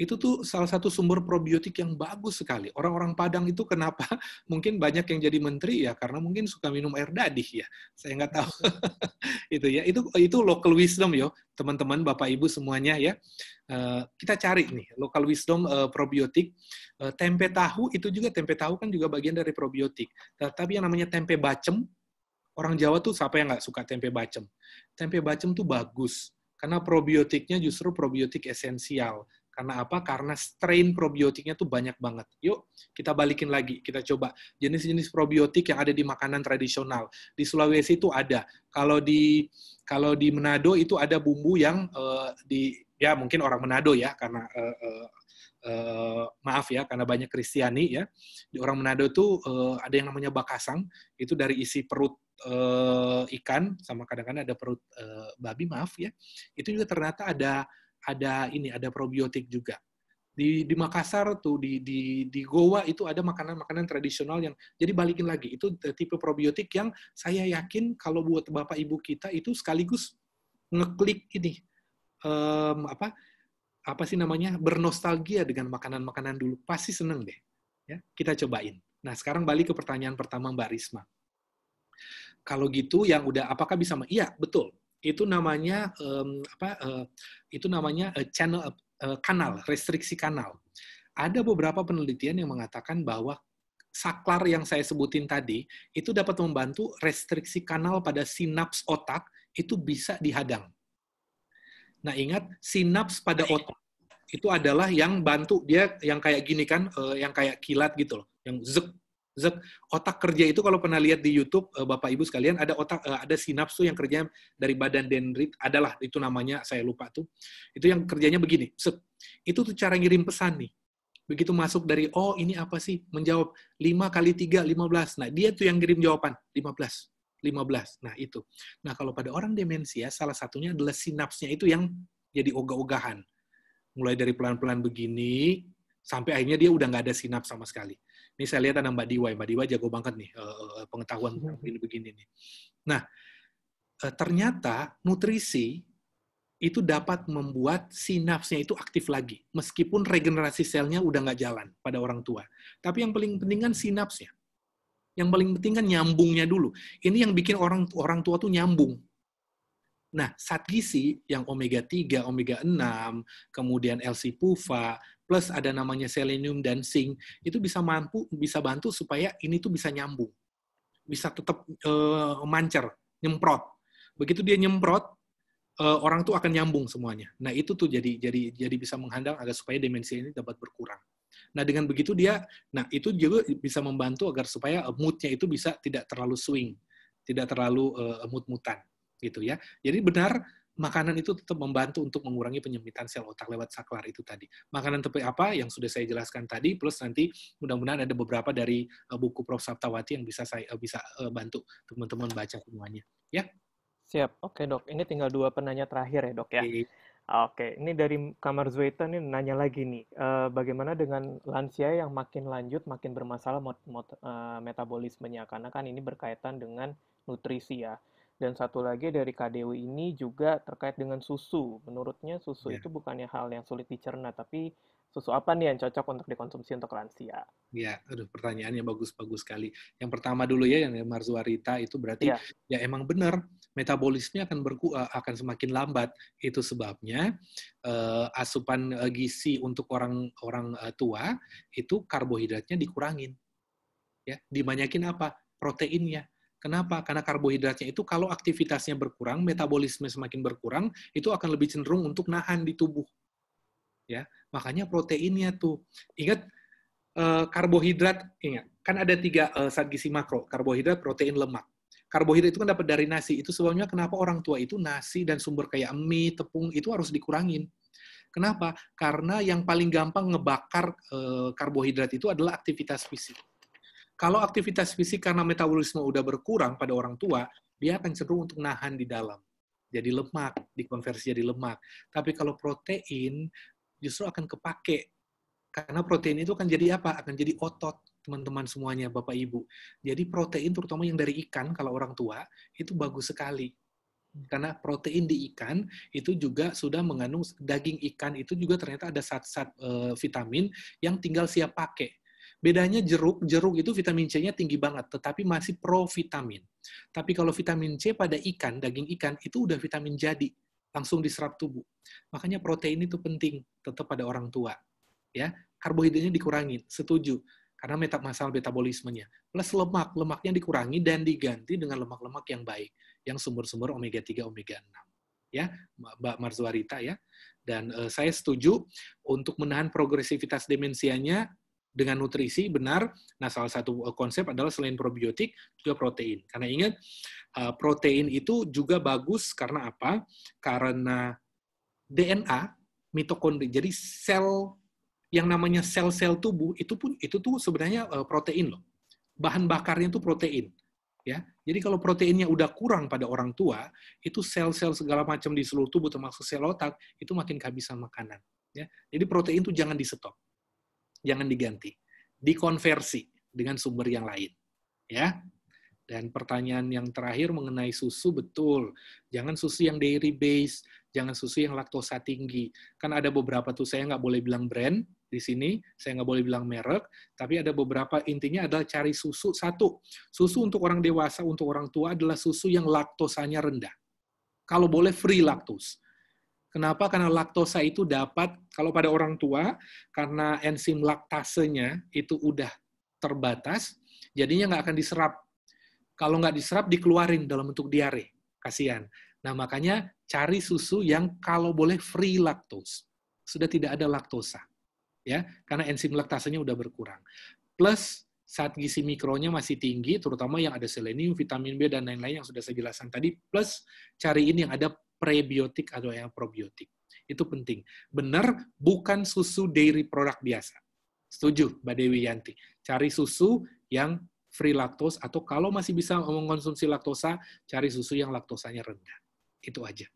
Itu tuh salah satu sumber probiotik yang bagus sekali. Orang-orang Padang itu kenapa mungkin banyak yang jadi menteri ya karena mungkin suka minum air dadih ya. Saya nggak tahu. itu ya. Itu itu local wisdom yo, teman-teman, Bapak Ibu semuanya ya. Uh, kita cari nih local wisdom uh, probiotik. Uh, tempe tahu itu juga tempe tahu kan juga bagian dari probiotik. Tapi yang namanya tempe bacem orang Jawa tuh siapa yang nggak suka tempe bacem? Tempe bacem tuh bagus karena probiotiknya justru probiotik esensial. Karena apa? Karena strain probiotiknya tuh banyak banget. Yuk, kita balikin lagi. Kita coba jenis-jenis probiotik yang ada di makanan tradisional. Di Sulawesi itu ada. Kalau di kalau di Manado itu ada bumbu yang uh, di ya mungkin orang Manado ya karena uh, uh, maaf ya karena banyak Kristiani ya. Di orang Manado tuh uh, ada yang namanya bakasang, itu dari isi perut uh, ikan sama kadang-kadang ada perut uh, babi maaf ya itu juga ternyata ada ada ini ada probiotik juga di di Makassar tuh di di di Goa itu ada makanan-makanan tradisional yang jadi balikin lagi itu tipe probiotik yang saya yakin kalau buat bapak ibu kita itu sekaligus ngeklik ini um, apa apa sih namanya bernostalgia dengan makanan-makanan dulu pasti seneng deh ya kita cobain nah sekarang balik ke pertanyaan pertama Mbak Risma kalau gitu yang udah apakah bisa iya betul. Itu namanya um, apa uh, itu namanya uh, channel uh, kanal, restriksi kanal. Ada beberapa penelitian yang mengatakan bahwa saklar yang saya sebutin tadi itu dapat membantu restriksi kanal pada sinaps otak itu bisa dihadang. Nah, ingat sinaps pada otak itu adalah yang bantu dia yang kayak gini kan, yang kayak kilat gitu loh, yang zek Zek, otak kerja itu kalau pernah lihat di YouTube eh, Bapak Ibu sekalian ada otak eh, ada sinaps tuh yang kerjanya dari badan dendrit adalah itu namanya saya lupa tuh. Itu yang kerjanya begini. Zek, itu tuh cara ngirim pesan nih. Begitu masuk dari oh ini apa sih? Menjawab 5 kali 3 15. Nah, dia tuh yang ngirim jawaban 15. 15. Nah, itu. Nah, kalau pada orang demensia salah satunya adalah sinapsnya itu yang jadi ogah-ogahan. Mulai dari pelan-pelan begini sampai akhirnya dia udah nggak ada sinaps sama sekali. Ini saya lihat ada Mbak Diwai. Ya. Mbak Diwai jago banget nih eh, eh, pengetahuan iya. begini-begini nih. Nah, eh, ternyata nutrisi itu dapat membuat sinapsnya itu aktif lagi, meskipun regenerasi selnya udah nggak jalan pada orang tua. Tapi yang paling penting kan sinapsnya. Yang paling penting kan nyambungnya dulu. Ini yang bikin orang orang tua tuh nyambung. Nah, saat gizi yang omega 3, omega 6, kemudian l pufa plus ada namanya selenium dan zinc, itu bisa mampu bisa bantu supaya ini tuh bisa nyambung. Bisa tetap uh, eh, mancer, nyemprot. Begitu dia nyemprot, uh, orang tuh akan nyambung semuanya. Nah, itu tuh jadi jadi jadi bisa menghandal agar supaya demensia ini dapat berkurang. Nah, dengan begitu dia nah itu juga bisa membantu agar supaya moodnya itu bisa tidak terlalu swing, tidak terlalu uh, mood-mutan gitu ya. Jadi benar makanan itu tetap membantu untuk mengurangi penyempitan sel otak lewat saklar itu tadi. Makanan tepi apa yang sudah saya jelaskan tadi plus nanti mudah-mudahan ada beberapa dari eh, buku Prof Saptawati yang bisa saya eh, bisa eh, bantu teman-teman baca semuanya ya. Siap. Oke, Dok. Ini tinggal dua penanya terakhir ya, Dok ya. Oke. Iya. Oke, ini dari Kamar Zueta nih nanya lagi nih, bagaimana dengan lansia yang makin lanjut makin bermasalah mot mot metabolismenya karena kan ini berkaitan dengan nutrisi ya. Dan satu lagi dari KDW ini juga terkait dengan susu. Menurutnya susu ya. itu bukannya hal yang sulit dicerna, tapi susu apa nih yang cocok untuk dikonsumsi untuk lansia? Ya, aduh pertanyaannya bagus-bagus sekali. Yang pertama dulu ya yang Marzuarita itu berarti ya, ya emang benar metabolisme akan berku eh, akan semakin lambat. Itu sebabnya uh, asupan eh, gizi untuk orang-orang tua itu karbohidratnya dikurangin. Ya, dimanyakin apa? Proteinnya Kenapa? Karena karbohidratnya itu kalau aktivitasnya berkurang, metabolisme semakin berkurang, itu akan lebih cenderung untuk nahan di tubuh. Ya, makanya proteinnya tuh. Ingat eh, karbohidrat, ingat kan ada tiga eh, zat gizi makro, karbohidrat, protein, lemak. Karbohidrat itu kan dapat dari nasi. Itu sebabnya kenapa orang tua itu nasi dan sumber kayak mie, tepung itu harus dikurangin. Kenapa? Karena yang paling gampang ngebakar eh, karbohidrat itu adalah aktivitas fisik kalau aktivitas fisik karena metabolisme udah berkurang pada orang tua, dia akan cenderung untuk nahan di dalam. Jadi lemak, dikonversi jadi lemak. Tapi kalau protein, justru akan kepake. Karena protein itu akan jadi apa? Akan jadi otot, teman-teman semuanya, Bapak Ibu. Jadi protein terutama yang dari ikan, kalau orang tua, itu bagus sekali. Karena protein di ikan itu juga sudah mengandung daging ikan itu juga ternyata ada sat-sat eh, vitamin yang tinggal siap pakai. Bedanya jeruk, jeruk itu vitamin C-nya tinggi banget, tetapi masih provitamin. Tapi kalau vitamin C pada ikan, daging ikan, itu udah vitamin jadi, langsung diserap tubuh. Makanya protein itu penting, tetap pada orang tua. ya Karbohidratnya dikurangi, setuju. Karena metab masalah metabolismenya. Plus lemak, lemaknya dikurangi dan diganti dengan lemak-lemak yang baik, yang sumber-sumber omega-3, omega-6 ya Mbak Marzuarita ya dan uh, saya setuju untuk menahan progresivitas demensianya dengan nutrisi benar. Nah, salah satu eh, konsep adalah selain probiotik juga protein. Karena ingat eh, protein itu juga bagus karena apa? Karena DNA mitokondri. Jadi sel yang namanya sel-sel tubuh itu pun itu tuh sebenarnya eh, protein loh. Bahan bakarnya itu protein. Ya. Jadi kalau proteinnya udah kurang pada orang tua, itu sel-sel segala macam di seluruh tubuh termasuk sel otak itu makin kehabisan makanan, ya. Jadi protein itu jangan disetop jangan diganti. Dikonversi dengan sumber yang lain. Ya. Dan pertanyaan yang terakhir mengenai susu betul. Jangan susu yang dairy base, jangan susu yang laktosa tinggi. Kan ada beberapa tuh saya nggak boleh bilang brand di sini, saya nggak boleh bilang merek, tapi ada beberapa intinya adalah cari susu satu. Susu untuk orang dewasa, untuk orang tua adalah susu yang laktosanya rendah. Kalau boleh free laktos. Kenapa? Karena laktosa itu dapat, kalau pada orang tua, karena enzim laktasenya itu udah terbatas, jadinya nggak akan diserap. Kalau nggak diserap, dikeluarin dalam bentuk diare. Kasihan. Nah, makanya cari susu yang kalau boleh free laktos. Sudah tidak ada laktosa. ya Karena enzim laktasenya udah berkurang. Plus, saat gizi mikronya masih tinggi, terutama yang ada selenium, vitamin B, dan lain-lain yang sudah saya jelaskan tadi, plus cari ini yang ada prebiotik atau yang probiotik. Itu penting. Benar, bukan susu dairy produk biasa. Setuju, Mbak Dewi Yanti. Cari susu yang free laktos atau kalau masih bisa mengkonsumsi laktosa, cari susu yang laktosanya rendah. Itu aja.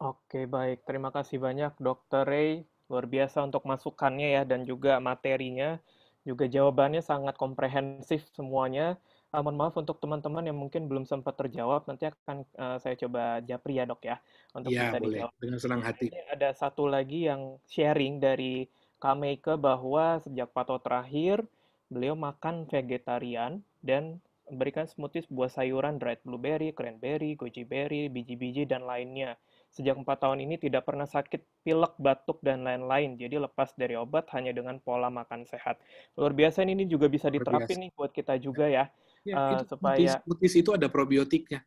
Oke, baik. Terima kasih banyak, Dr. Ray. Luar biasa untuk masukannya ya, dan juga materinya. Juga jawabannya sangat komprehensif semuanya Uh, mohon maaf untuk teman-teman yang mungkin belum sempat terjawab, nanti akan uh, saya coba japri ya dok ya untuk ya, bisa boleh. dijawab. Dengan senang hati. Ini ada satu lagi yang sharing dari kameka bahwa sejak pato terakhir beliau makan vegetarian dan berikan smoothies buah sayuran dried blueberry, cranberry, goji berry, biji-biji dan lainnya sejak empat tahun ini tidak pernah sakit pilek, batuk, dan lain-lain. Jadi lepas dari obat hanya dengan pola makan sehat. Luar biasa ini juga bisa diterapin nih buat kita juga ya ya, uh, supaya smoothies itu ada probiotiknya.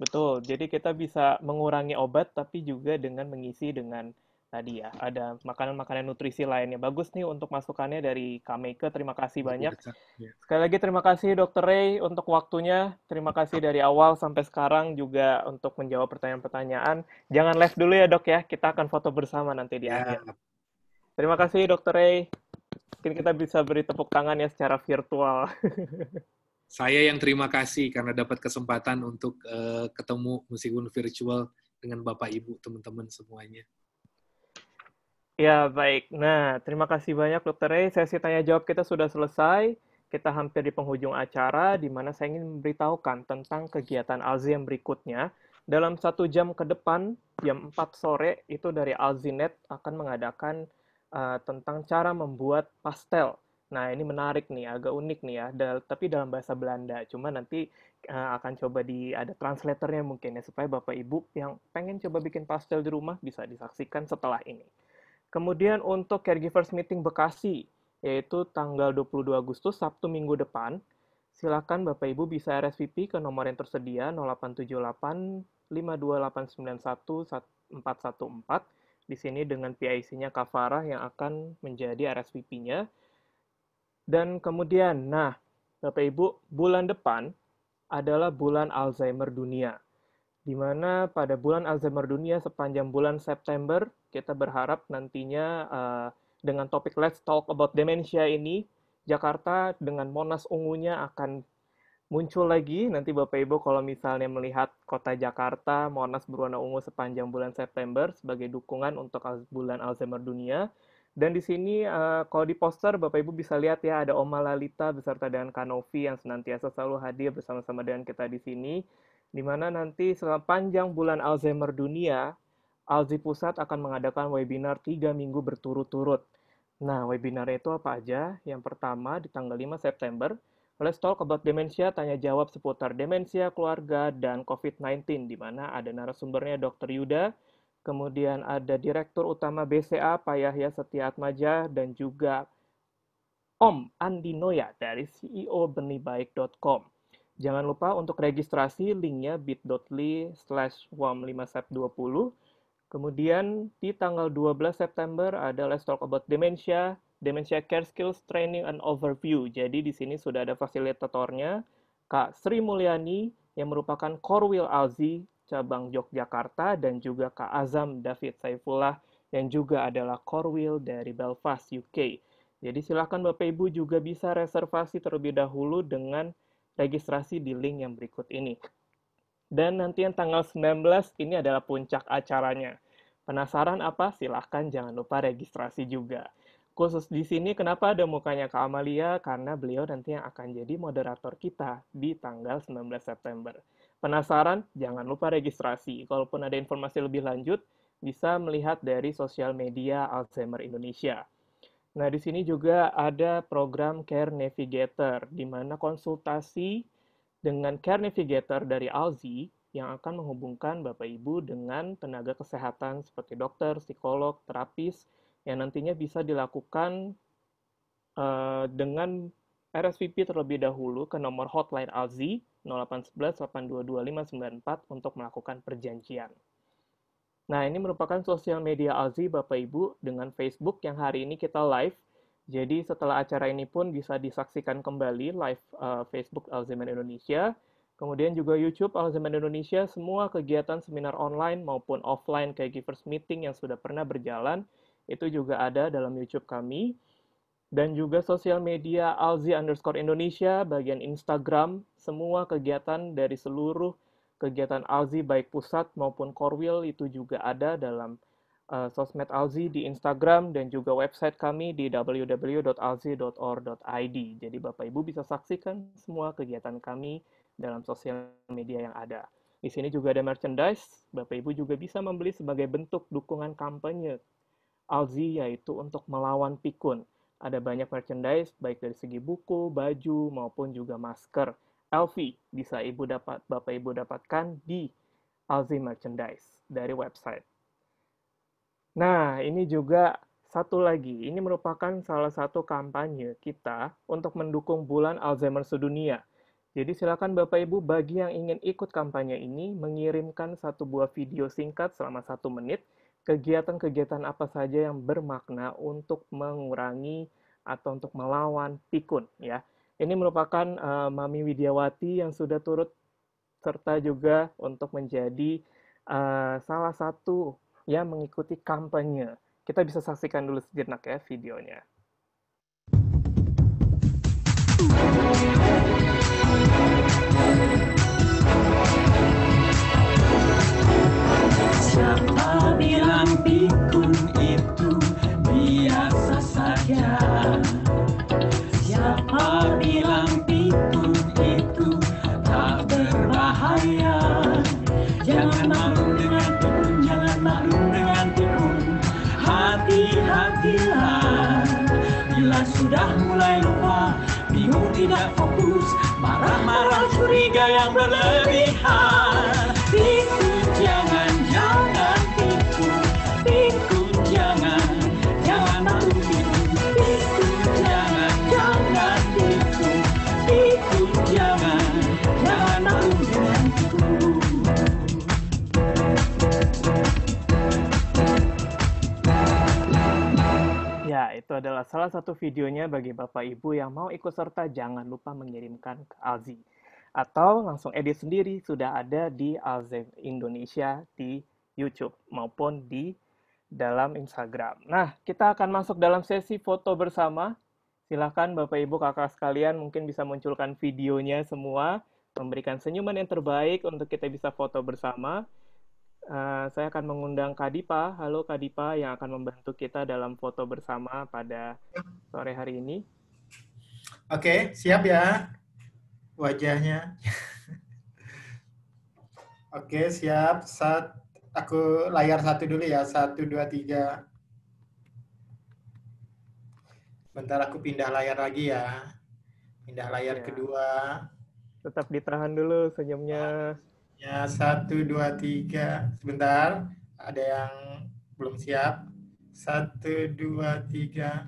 Betul. Jadi kita bisa mengurangi obat tapi juga dengan mengisi dengan tadi ya ada makanan-makanan nutrisi lainnya. Bagus nih untuk masukannya dari Kameke. Terima kasih iya, banyak. Iya. Sekali lagi terima kasih dokter Ray untuk waktunya. Terima kasih dari awal sampai sekarang juga untuk menjawab pertanyaan-pertanyaan. Jangan left dulu ya dok ya. Kita akan foto bersama nanti di ya. akhir. Terima kasih dokter Ray. Mungkin kita bisa beri tepuk tangan ya secara virtual. saya yang terima kasih karena dapat kesempatan untuk uh, ketemu Musikun Virtual dengan Bapak Ibu teman-teman semuanya. Ya, baik. Nah, terima kasih banyak Dokter Ray. Sesi tanya jawab kita sudah selesai. Kita hampir di penghujung acara, di mana saya ingin memberitahukan tentang kegiatan Alzi yang berikutnya. Dalam satu jam ke depan, jam 4 sore, itu dari Alzinet akan mengadakan uh, tentang cara membuat pastel Nah, ini menarik nih, agak unik nih ya, dal tapi dalam bahasa Belanda. Cuma nanti uh, akan coba di ada translatornya mungkin ya, supaya Bapak Ibu yang pengen coba bikin pastel di rumah bisa disaksikan setelah ini. Kemudian untuk Caregivers Meeting Bekasi, yaitu tanggal 22 Agustus, Sabtu minggu depan, silakan Bapak Ibu bisa RSVP ke nomor yang tersedia 0878 52891 414 di sini dengan PIC-nya Kavara yang akan menjadi RSVP-nya dan kemudian, nah, Bapak Ibu, bulan depan adalah bulan Alzheimer dunia. Di mana pada bulan Alzheimer dunia sepanjang bulan September, kita berharap nantinya uh, dengan topik Let's Talk About Dementia ini, Jakarta dengan Monas ungunya akan muncul lagi nanti Bapak Ibu kalau misalnya melihat kota Jakarta, Monas berwarna ungu sepanjang bulan September sebagai dukungan untuk bulan Alzheimer dunia. Dan di sini uh, kalau di poster Bapak Ibu bisa lihat ya ada Oma Lalita beserta dengan Kanovi yang senantiasa selalu hadir bersama-sama dengan kita di sini. Di mana nanti selama panjang bulan Alzheimer dunia, Alzi Pusat akan mengadakan webinar tiga minggu berturut-turut. Nah, webinar itu apa aja? Yang pertama di tanggal 5 September, Let's Talk About Dementia, tanya jawab seputar demensia, keluarga, dan COVID-19, di mana ada narasumbernya Dr. Yuda, kemudian ada Direktur Utama BCA Pak Yahya Setiatmaja, dan juga Om Andi Noya dari CEO Benibaik.com. Jangan lupa untuk registrasi linknya bit.ly slash 20 Kemudian di tanggal 12 September ada Let's Talk About Dementia, Dementia Care Skills Training and Overview. Jadi di sini sudah ada fasilitatornya, Kak Sri Mulyani, yang merupakan Korwil Alzi cabang Yogyakarta dan juga Kak Azam David Saifullah yang juga adalah Corwil dari Belfast, UK. Jadi silakan Bapak Ibu juga bisa reservasi terlebih dahulu dengan registrasi di link yang berikut ini. Dan nanti yang tanggal 19 ini adalah puncak acaranya. Penasaran apa? Silahkan jangan lupa registrasi juga. Khusus di sini kenapa ada mukanya Kak Amalia? Karena beliau nanti yang akan jadi moderator kita di tanggal 19 September. Penasaran? Jangan lupa registrasi. Kalaupun ada informasi lebih lanjut, bisa melihat dari sosial media Alzheimer Indonesia. Nah, di sini juga ada program Care Navigator, di mana konsultasi dengan Care Navigator dari Alzi yang akan menghubungkan Bapak Ibu dengan tenaga kesehatan seperti dokter, psikolog, terapis, yang nantinya bisa dilakukan uh, dengan RSVP terlebih dahulu ke nomor hotline Alzi 0811 untuk melakukan perjanjian. Nah, ini merupakan sosial media Alzi Bapak Ibu dengan Facebook yang hari ini kita live. Jadi setelah acara ini pun bisa disaksikan kembali live uh, Facebook Alzheimer Indonesia. Kemudian juga YouTube Alzheimer Indonesia, semua kegiatan seminar online maupun offline kayak Givers Meeting yang sudah pernah berjalan, itu juga ada dalam YouTube kami dan juga sosial media Alzi underscore Indonesia, bagian Instagram, semua kegiatan dari seluruh kegiatan Alzi baik pusat maupun Korwil itu juga ada dalam uh, sosmed Alzi di Instagram dan juga website kami di www.alzi.or.id. Jadi Bapak Ibu bisa saksikan semua kegiatan kami dalam sosial media yang ada. Di sini juga ada merchandise, Bapak Ibu juga bisa membeli sebagai bentuk dukungan kampanye Alzi yaitu untuk melawan pikun. Ada banyak merchandise, baik dari segi buku, baju, maupun juga masker. Elvi bisa ibu dapat, bapak ibu dapatkan di Alzi Merchandise dari website. Nah, ini juga satu lagi, ini merupakan salah satu kampanye kita untuk mendukung bulan Alzheimer sedunia. Jadi silakan Bapak Ibu bagi yang ingin ikut kampanye ini mengirimkan satu buah video singkat selama satu menit kegiatan-kegiatan apa saja yang bermakna untuk mengurangi atau untuk melawan pikun ya. Ini merupakan uh, Mami Widiawati yang sudah turut serta juga untuk menjadi uh, salah satu yang mengikuti kampanye. Kita bisa saksikan dulu sejenak ya videonya. Siapa yang berlebihan Pikun jangan, jangan pikun Pikun jangan, jangan malu pikun Pikun jangan, jangan pikun Pikun jangan, jangan malu dengan Ya, itu adalah salah satu videonya bagi Bapak Ibu yang mau ikut serta jangan lupa mengirimkan ke Alzi atau langsung edit sendiri sudah ada di Alzem Indonesia di YouTube maupun di dalam Instagram. Nah, kita akan masuk dalam sesi foto bersama. Silahkan Bapak Ibu kakak sekalian mungkin bisa munculkan videonya semua, memberikan senyuman yang terbaik untuk kita bisa foto bersama. Uh, saya akan mengundang Kadipa. Halo Kadipa yang akan membantu kita dalam foto bersama pada sore hari ini. Oke, siap ya wajahnya. Oke, siap. Saat aku layar satu dulu ya. Satu, dua, tiga. Bentar aku pindah layar lagi ya. Pindah layar ya. kedua. Tetap ditahan dulu senyumnya. Ya, satu, dua, tiga. Sebentar. Ada yang belum siap. Satu, dua, tiga.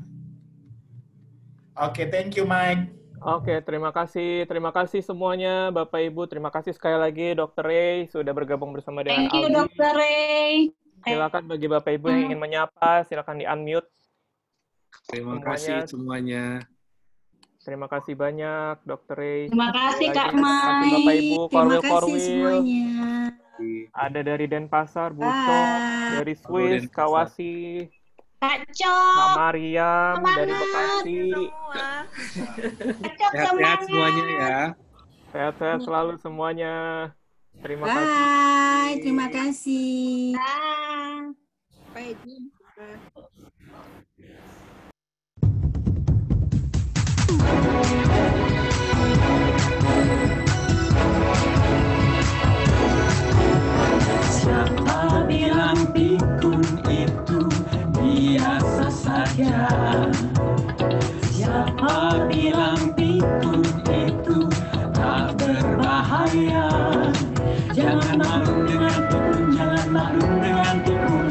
Oke, okay, thank you, Mike. Oke, okay, terima kasih. Terima kasih semuanya, Bapak Ibu. Terima kasih sekali lagi, Dokter Ray, sudah bergabung bersama dengan Thank you, Dokter Ray. Silakan bagi Bapak Ibu yang hmm. ingin menyapa, silakan di unmute. Terima kasih semuanya. Terima kasih banyak, Dokter Ray. Terima kasih Kak Mai. Terima kasih Bapak Ibu, Korwil Terima kasih Korwil. semuanya. Ada dari Denpasar, Buto, ah. dari Swiss, Kawasi. Kak Cok. Kak Mariam dari Bekasi. Semua. Kak semuanya ya. Sehat-sehat selalu semuanya. Terima Bye. kasih. Bye, terima kasih. Bye. Sampai jumpa. Siapa bilang pikun itu tak berbahaya? Jangan malu dengan pikun, jangan malu dengan pikun.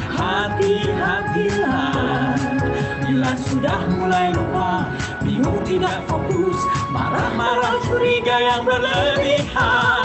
Hati-hatilah bila sudah mulai lupa, bingung tidak fokus, marah-marah curiga yang berlebihan.